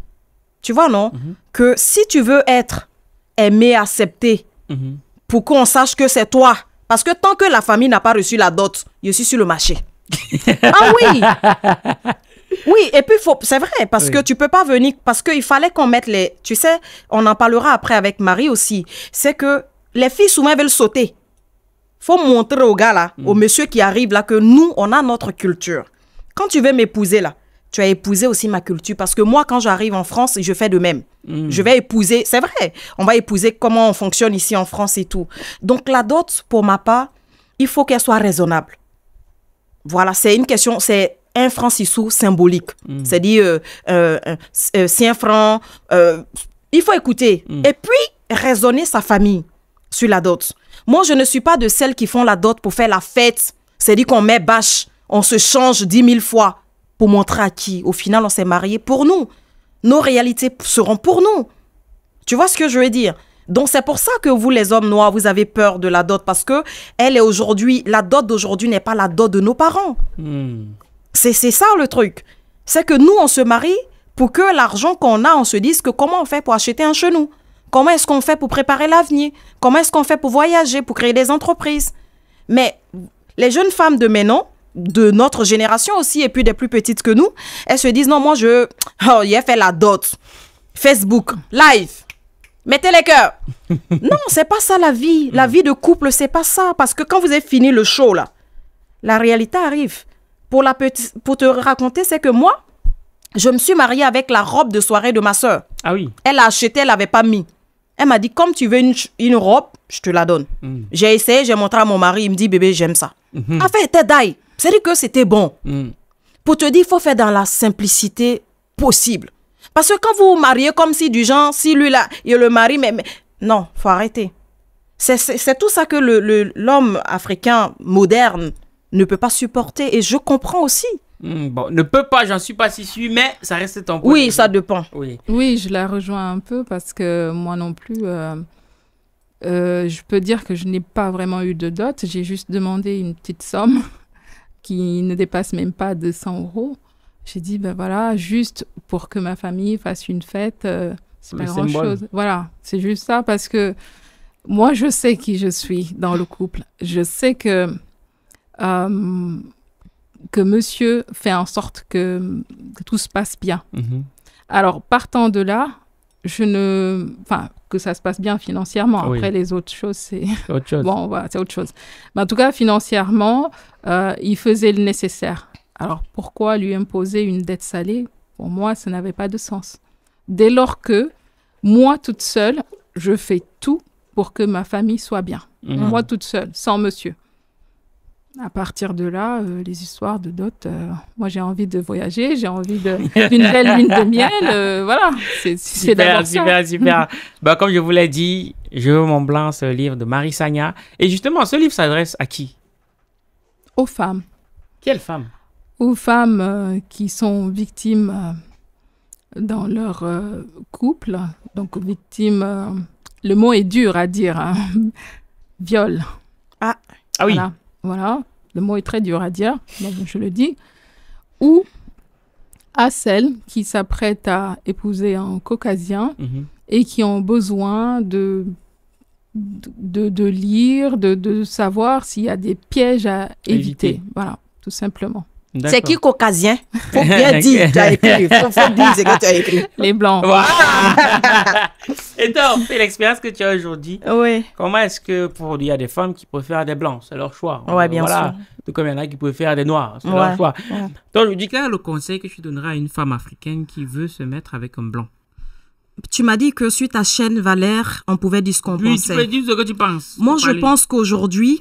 Tu vois, non mhm. Que si tu veux être aimé, accepté, pour qu'on sache que c'est toi, parce que tant que la famille n'a pas reçu la dot, je suis sur le marché. ah oui oui, et puis faut, c'est vrai, parce que tu peux pas venir, parce qu'il fallait qu'on mette les, tu sais, on en parlera après avec Marie aussi, c'est que les filles souvent veulent sauter. Faut montrer aux gars là, mm. aux messieurs qui arrivent là, que nous, on a notre culture. Quand tu veux m'épouser là, tu as épousé aussi ma culture. Parce que moi, quand j'arrive en France, je fais de même. Mm. Je vais épouser, c'est vrai, on va épouser comment on fonctionne ici en France et tout. Donc la dot, pour ma part, il faut qu'elle soit raisonnable. Voilà, c'est une question, c'est un franc symbolique. Mm. C'est-à-dire, euh, euh, euh, euh francs. il faut écouter. Mm. Et puis, raisonner sa famille sur la dot. Moi, je ne suis pas de celles qui font la dot pour faire la fête. cest dit qu'on met bâche, on se change dix mille fois pour montrer à qui. Au final, on s'est marié pour nous. Nos réalités seront pour nous. Tu vois ce que je veux dire donc c'est pour ça que vous les hommes noirs, vous avez peur de la dot parce que elle est aujourd'hui la dot d'aujourd'hui n'est pas la dot de nos parents. Mm. C'est ça le truc. C'est que nous, on se marie pour que l'argent qu'on a, on se dise que comment on fait pour acheter un chenou Comment est-ce qu'on fait pour préparer l'avenir Comment est-ce qu'on fait pour voyager, pour créer des entreprises Mais les jeunes femmes de maintenant, de notre génération aussi, et puis des plus petites que nous, elles se disent non, moi je. Oh, il fait la dot. Facebook, live. Mettez les cœurs. non, c'est pas ça la vie. La mm. vie de couple, c'est pas ça. Parce que quand vous avez fini le show, là, la réalité arrive pour, la pour te raconter, c'est que moi, je me suis mariée avec la robe de soirée de ma soeur. Ah oui. Elle l'a achetée, elle l'avait pas mis. Elle m'a dit, comme tu veux une, robe, je te la donne. Mm. J'ai essayé, j'ai montré à mon mari, il me dit, bébé, j'aime ça. En fait, t'es était C'est dire que c'était bon. Mm. Pour te dire, il faut faire dans la simplicité possible. Parce que quand vous vous mariez comme si du genre, si lui là, il le mari, mais, mais... non, faut arrêter. C'est tout ça que l'homme le, l'homme africain moderne ne peut pas supporter. Et je comprends aussi. Hmm, bon, ne peut pas, j'en suis pas si sûr, mais ça reste ton point. Oui, ça dépend. Oui. oui, je la rejoins un peu parce que moi non plus, euh, euh, je peux dire que je n'ai pas vraiment eu de dot. J'ai juste demandé une petite somme qui ne dépasse même pas 200 euros. J'ai dit, ben voilà, juste pour que ma famille fasse une fête, euh, c'est pas grand-chose. Voilà, c'est juste ça parce que moi, je sais qui je suis dans le couple. Je sais que euh, que monsieur fait en sorte que, tout se passe bien. Mhm. Alors, partant de là, je ne. Enfin, que ça se passe bien financièrement. Après, les autres choses, c'est. Autre chose. bon, voilà, c'est autre chose. Mais en tout cas, financièrement, euh, il faisait le nécessaire. Alors, pourquoi lui imposer une dette salée Pour moi, ça n'avait pas de sens. Dès lors que, moi toute seule, je fais tout pour que ma famille soit bien. Mhm. Moi toute seule, sans monsieur à partir de là, euh, les histoires de d'autres, euh, moi j'ai envie de voyager, j'ai envie d'une belle lune de miel, euh, voilà. C'est super, super, super. bah, comme je vous l'ai dit, Je veux mon blanc, ce livre de Marie Sagna. Et justement, ce livre s'adresse à qui Aux femmes. Quelles femmes Aux femmes qui sont victimes dans leur couple, donc victimes, le mot est dur à dire, hein. viol. Ah, ah oui. Voilà, le mot est très dur à dire, je le dis. Ou à celles qui s'apprêtent à épouser un caucasien mhm. et qui ont besoin de, lire, de, savoir s'il y a des pièges à éviter. Voilà, tout simplement. C'est qui caucasien? Faut bien dire, tu as écrit. Faut, faut dire ce que tu as écrit. Les blancs. Voilà. Et donc, l'expérience que tu as aujourd'hui. Oui. Comment est-ce que, pour il y a des femmes qui préfèrent des blancs, c'est leur choix. Oui, bien sûr. Tout comme il y en a qui préfèrent des noirs, c'est leur choix. Donc, je dis quel est le conseil que tu donneras à une femme africaine qui veut se mettre avec un blanc? tu m'as dit que suite à chaîne Valère, on pouvait dire ce qu'on oui, Tu peux dire ce que tu penses. Moi, je pense qu'aujourd'hui,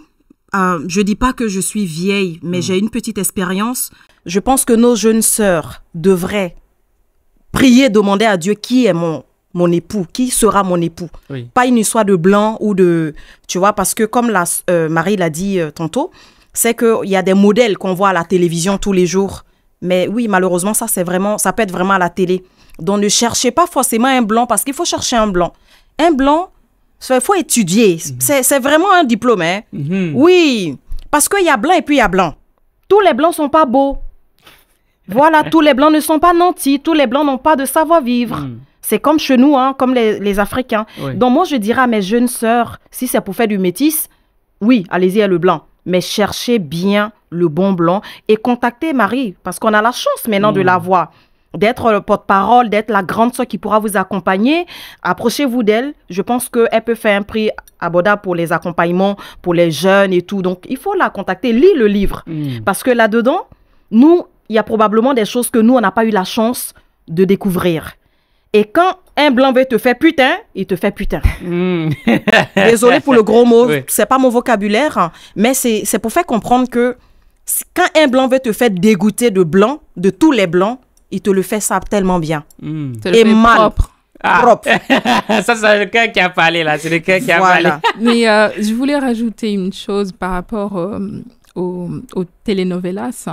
euh, je dis pas que je suis vieille, mais mm. j'ai une petite expérience. Je pense que nos jeunes sœurs devraient prier, demander à Dieu qui est mon mon époux, qui sera mon époux. Pas une histoire de blanc ou de, tu vois, parce que comme la, euh, Marie l'a dit euh, tantôt, c'est qu'il y a des modèles qu'on voit à la télévision tous les jours. Mais oui, malheureusement, ça, c'est vraiment, ça peut être vraiment à la télé. Donc, ne cherchez pas forcément un blanc parce qu'il faut chercher un blanc. Un blanc il faut étudier. Mhm. C'est vraiment un diplôme. Hein. Mhm. Oui, parce qu'il y a blanc et puis il y a blanc. Tous les blancs sont pas beaux. Voilà, tous les blancs ne sont pas nantis. Tous les blancs n'ont pas de savoir-vivre. Mhm. C'est comme chez nous, hein, comme les, Africains. Donc moi, je dirais à mes jeunes sœurs, si c'est pour faire du métis, oui, allez-y à le blanc. Mais cherchez bien le bon blanc et contactez Marie, parce qu'on a la chance maintenant de l'avoir d'être le porte-parole, d'être la grande soeur qui pourra vous accompagner, approchez-vous d'elle. Je pense qu'elle peut faire un prix abordable pour les accompagnements, pour les jeunes et tout. Donc, il faut la contacter. Lis le livre. Mm. Parce que là-dedans, nous, il y a probablement des choses que nous, on n'a pas eu la chance de découvrir. Et quand un blanc veut te faire putain, il te fait putain. Mm. Désolé pour le gros mot, c'est pas mon vocabulaire, hein, mais c'est pour faire comprendre que quand un blanc veut te faire dégoûter de blanc, de tous les blancs, il te le fait ça tellement bien. Hmm. Et mal. Propre. Ah. Propre. ça, c'est le cœur qui a parlé, là. C'est le qui a parlé. Mais euh, je voulais rajouter une chose par rapport euh, au aux, telenovelas.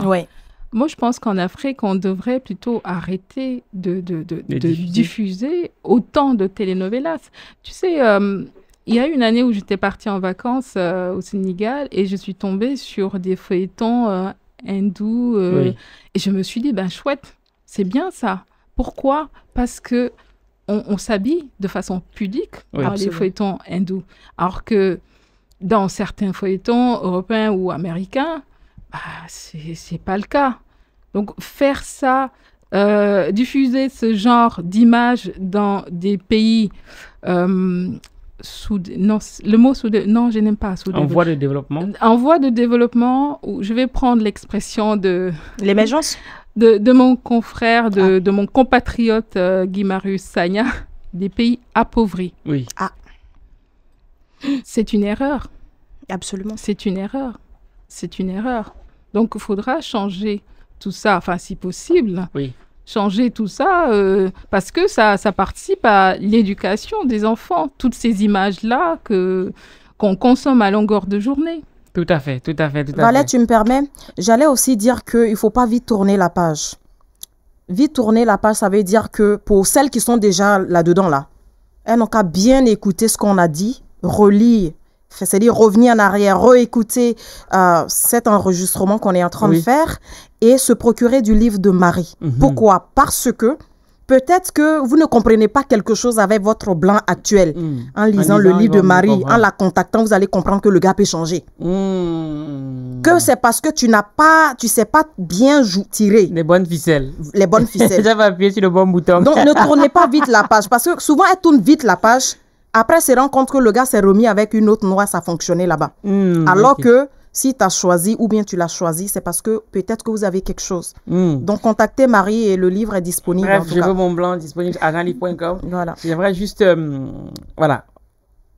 Moi, je pense qu'en Afrique, on devrait plutôt arrêter de, de, de, diffuser. autant de telenovelas. Tu sais, euh, il y a une année où j'étais partie en vacances au Sénégal et je suis tombée sur des feuilletons hindous. Et je me suis dit, ben chouette, c'est bien ça. Pourquoi Parce que on, s'habille de façon pudique par les feuilletons hindous. Alors que dans certains feuilletons européens ou américains, bah, ce n'est pas le cas. Donc faire ça, euh, diffuser ce genre d'image dans des pays euh, sous non le mot sous non je n'aime pas sous en voie de développement en voie de développement je vais prendre l'expression de l'émergence de, mon confrère, de, ah. mon compatriote euh, Guy Sagna, des pays appauvris. Oui. Ah. C'est une erreur. Absolument. C'est une erreur. C'est une erreur. Donc, il faudra changer tout ça, enfin, si possible. Oui. Changer tout ça, euh, parce que ça, ça participe à l'éducation des enfants. Toutes ces images-là que qu'on consomme à longueur de journée. Tout à fait, tout à fait, tout tu me permets J'allais aussi dire qu'il ne faut pas vite tourner la page. Vite tourner la page, ça veut dire que pour celles qui sont déjà là-dedans, là, elles n'ont qu'à bien écouter ce qu'on a dit, relire, c'est-à-dire revenir en arrière, réécouter euh, cet enregistrement qu'on est en train de faire et se procurer du livre de Marie. Mhm. Pourquoi Parce que Peut-être que vous ne comprenez pas quelque chose avec votre blanc actuel. Hmm. En, lisant le livre de Marie, en la contactant, vous allez comprendre que le gars peut changer. Hmm. Que c'est parce que tu n'as pas, tu sais pas bien tirer. Les bonnes ficelles. Les bonnes ficelles. va appuyer sur le bon bouton. Donc ne tournez pas vite la page parce que souvent elle tourne vite la page. Après, elle se rend compte que le gars s'est remis avec une autre noix, ça fonctionnait là-bas. Hmm, Alors que si tu as choisi ou bien tu l'as choisi, c'est parce que peut-être que vous avez quelque chose. Hmm. Donc, contactez Marie et le livre est disponible. Bref, je veux mon blanc disponible à rally.com. Voilà. J'aimerais juste. Euh, voilà.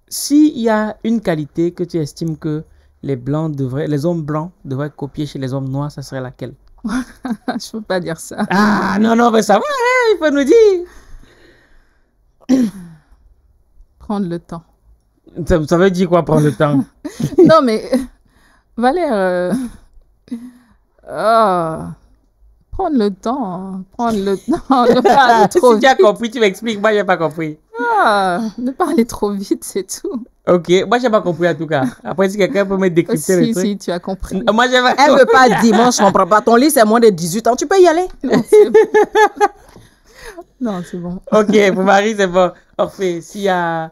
S'il y a une qualité que tu estimes que les, blancs devraient, les hommes blancs devraient copier chez les hommes noirs, ça serait laquelle Je peux pas dire ça. Ah, non, non, mais ça va, hein, il faut nous dire. prendre le temps. ça veut dire quoi, prendre le temps Non, mais Valère, prends euh, oh, prendre le temps, hein, prendre le temps, tu as compris, tu m'expliques. Moi, n'ai pas compris. ne ah, parler trop vite, c'est tout. Ok, moi j'ai pas compris en tout cas. Après, si quelqu'un peut me décrypter si, le truc. Si, tu as compris. Moi j'ai pas Elle veut pas dimanche, je comprends pas. Ton lit c'est moins de 18 ans, tu peux y aller. Non, c'est bon. Ok, pour Marie, c'est bon. Orphée, s'il y a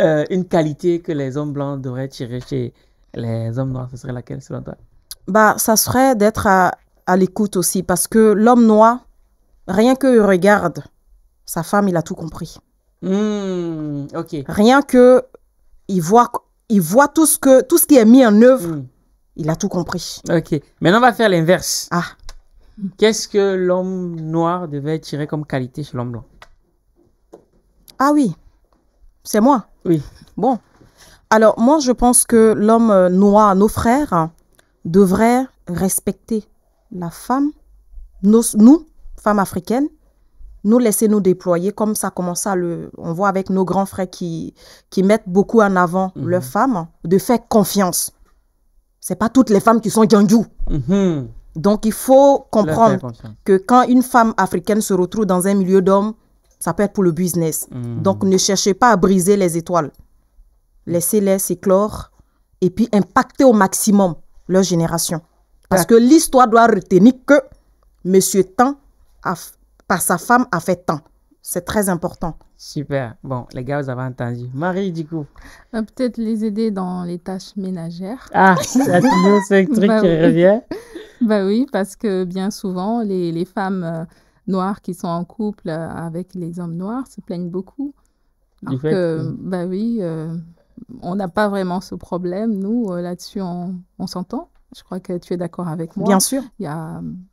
euh, une qualité que les hommes blancs devraient tirer chez, les hommes noirs, ce serait laquelle selon toi bah, Ça serait d'être à, l'écoute aussi, parce que l'homme noir, rien que regarde sa femme, il a tout compris. Mmh, ok. Rien que il voit, il voit tout, ce que, tout ce qui est mis en œuvre, mmh. il a tout compris. Ok. Maintenant, on va faire l'inverse. Ah. Qu'est-ce que l'homme noir devait tirer comme qualité chez l'homme blanc Ah oui, c'est moi. Oui. Bon, alors moi, je pense que l'homme euh, noir, nos frères, devraient respecter la femme, nous, femmes africaines, nous laisser nous déployer comme ça commence à le on voit avec nos grands frères qui qui mettent beaucoup en avant mhm. leurs femmes de faire confiance c'est pas toutes les femmes qui sont gangjou mhm. donc il faut comprendre que quand une femme africaine se retrouve dans un milieu d'hommes ça peut être pour le business mhm. donc ne cherchez pas à briser les étoiles laisser les s'éclore et puis impacter au maximum leur génération. Parce que l'histoire doit retenir que Monsieur Tant, par sa femme, a fait tant. C'est très important. Super. Bon, les gars, vous avez entendu. Marie, du coup. Euh, peut-être les aider dans les tâches ménagères. Ah, c'est un truc bah qui revient. Bah oui, parce que bien souvent, les, les femmes euh, noires qui sont en couple euh, avec les hommes noirs se plaignent beaucoup. Du fait que, Bah oui, on n'a pas vraiment ce problème. Nous, euh, là-dessus, on, s'entend. Je crois que tu es d'accord avec moi. Bien sûr. Il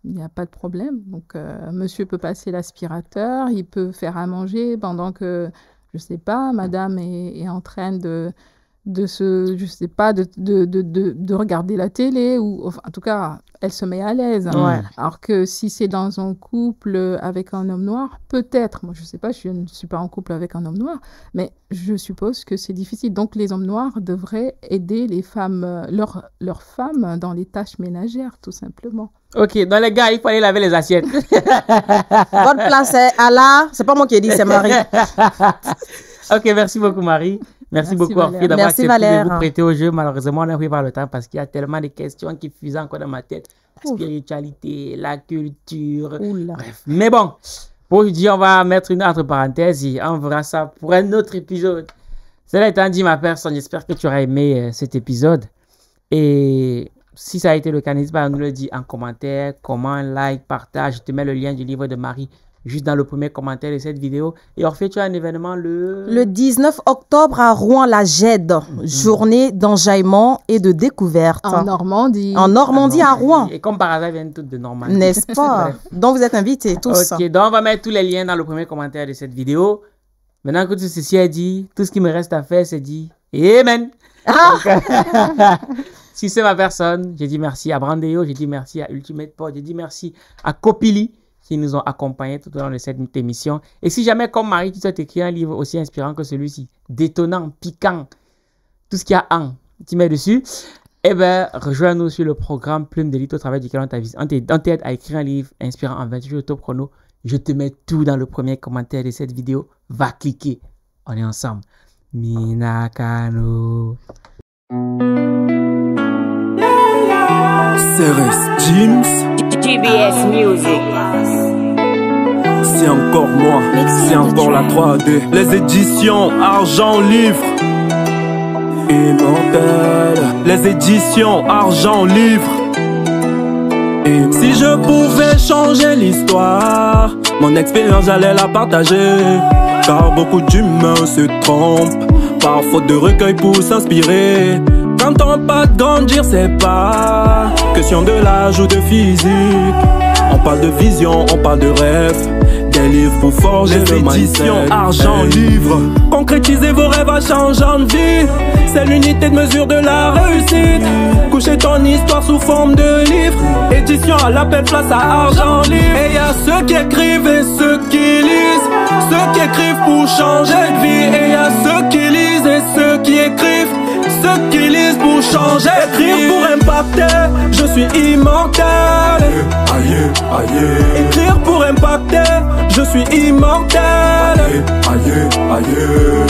n'y a, pas de problème. Donc, euh, monsieur peut passer l'aspirateur, il peut faire à manger pendant que, je ne sais pas, madame est en train de, de je sais pas, de, regarder la télé, ou en tout cas, elle se met à l'aise. Hein. Alors que si c'est dans un couple avec un homme noir, peut-être, moi je sais pas, je ne suis pas en couple avec un homme noir, mais je suppose que c'est difficile. Donc les hommes noirs devraient aider les femmes, euh, leurs femmes dans les tâches ménagères, tout simplement. Ok, donc les gars, il faut aller laver les assiettes. Votre place à hein. la c'est pas moi qui ai dit, c'est Marie. ok, merci beaucoup Marie. Merci, beaucoup, Orphée, d'avoir accepté de vous prêter au jeu. Malheureusement, on n'a pas eu le temps parce qu'il y a tellement de questions qui fusent encore dans ma tête. La spiritualité, la culture. Bref. Mais bon, pour aujourd'hui, on va mettre une autre parenthèse et on verra ça pour un autre épisode. Cela étant dit, ma personne, j'espère que tu auras aimé euh, cet épisode. Et si ça a été le cas, n'hésite pas à nous le dire en commentaire, comment, like, partage. Je te mets le lien du livre de Marie juste dans le premier commentaire de cette vidéo. Et fait, tu as un événement le... Le 19 octobre à Rouen-la GED, journée d'enjaillement et de découverte. En Normandie. En Normandie, ah à, Rouen. Et comme par hasard, viennent toutes de Normandie. N'est-ce pas Donc vous êtes invités tous. Ok, donc on va mettre tous les liens dans le premier commentaire de cette vidéo. Maintenant que tout ceci est dit, tout ce qui me reste à faire, c'est dire... Amen. Ah! si c'est ma personne, j'ai dit merci à Brandeo, j'ai dit merci à Ultimate Pod, j'ai dit merci à Copili, nous ont accompagnés tout au long de cette émission. Et si jamais, comme Marie, tu souhaites écrire un livre aussi inspirant que celui-ci, détonnant, piquant, tout ce qu'il y a en, tu mets dessus, eh ben rejoins-nous sur le programme Plume d'élite au travail duquel on vie En tête à écrire un livre inspirant en 28 jours au top chrono. Je te mets tout dans le premier commentaire de cette vidéo. Va cliquer. On est ensemble. Minakano. Ceres Music. C'est encore moi, c'est encore la 3D. Les éditions Argent Livre. Immortel. Les éditions Argent Livre. Et Si je pouvais changer l'histoire, mon expérience j'allais la partager. Car beaucoup d'humains se trompent Par faute de recueil pour s'inspirer Quand pas de grandir c'est pas Question de l'âge ou de physique pas de vision, on parle de rêve. Des livres pour forger le mindset. argent, livre. Concrétisez vos rêves à changeant de vie. C'est l'unité de mesure de la réussite. Couchez ton histoire sous forme de livre. Édition à la l'appel, place à argent livre. Et y ceux qui écrivent et ceux qui lisent. Ceux qui écrivent pour changer de vie. Et y ceux qui lisent et ceux qui écrivent ceux qui lisent pour changer Écrire pour impacter, je suis immortel Aïe, Écrire pour impacter, je suis immortel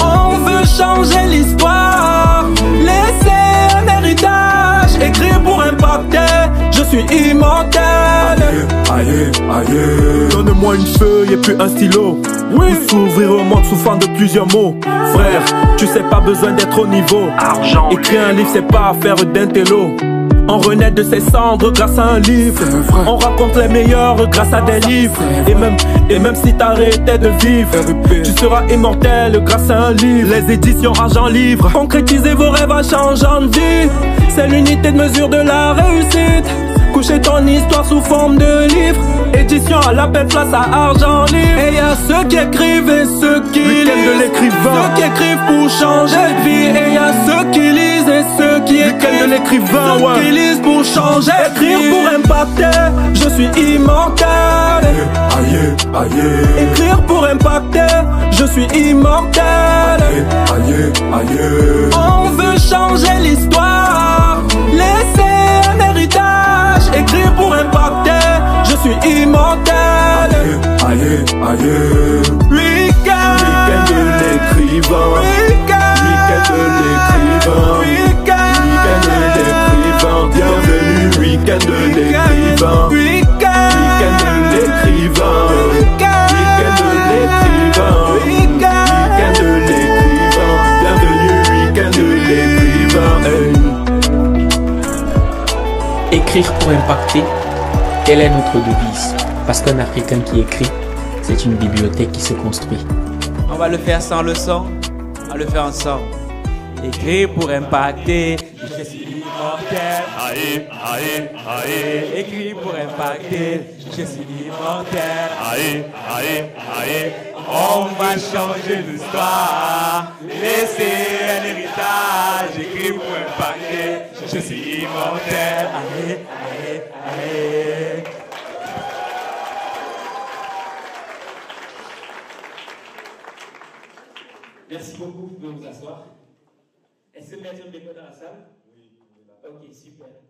On veut changer l'histoire Laisser un héritage Écrire pour impacter, je suis immortel Donne-moi une feuille et puis un stylo. Oui. s'ouvrir au monde souffrant de plusieurs mots. Frère, tu sais pas besoin d'être au niveau. Argent. Écrire un livre, c'est pas affaire d'intello. On renaît de ses cendres grâce à un livre. On raconte les meilleurs grâce à des livres. Et même, et même si t'arrêtais de vivre, tu seras immortel grâce à un livre. Les éditions Argent Livre. Concrétisez vos rêves à changeant de vie. C'est l'unité de mesure de la réussite toucher ton histoire sous forme de livre Édition à la belle place à argent libre Et y'a ceux qui écrivent et ceux qui lisent de l'écrivain Ceux qui écrivent pour changer de vie Et y'a ceux qui lisent et ceux qui écrivent de l'écrivain Ceux qui lisent pour changer Écrire pour impacter, je suis immortel Aïe, aïe Écrire pour impacter, je suis immortel Aïe, aïe On veut changer l'histoire Laisser un héritage Écrit pour impacter, je suis immortel. Aïe, aïe, Weekend. Weekend de l'écrivain. Weekend. Weekend de l'écrivain. Weekend. Weekend de l'écrivain. Bienvenue, week-end de l'écrivain. Écrire pour impacter, telle est notre devise. Parce qu'un Africain qui écrit, c'est une bibliothèque qui se construit. On va le faire sans leçon, on va le faire ensemble. Écrire pour impacter, je suis Aïe, aïe, Écrire pour impacter, je suis on va changer l'histoire, laisser un héritage écrit pour un paquet. Je suis immortel. Allez, allez, allez. Merci beaucoup. Vous pouvez vous asseoir. Est-ce que le maître dans la salle? Oui. Ok, super.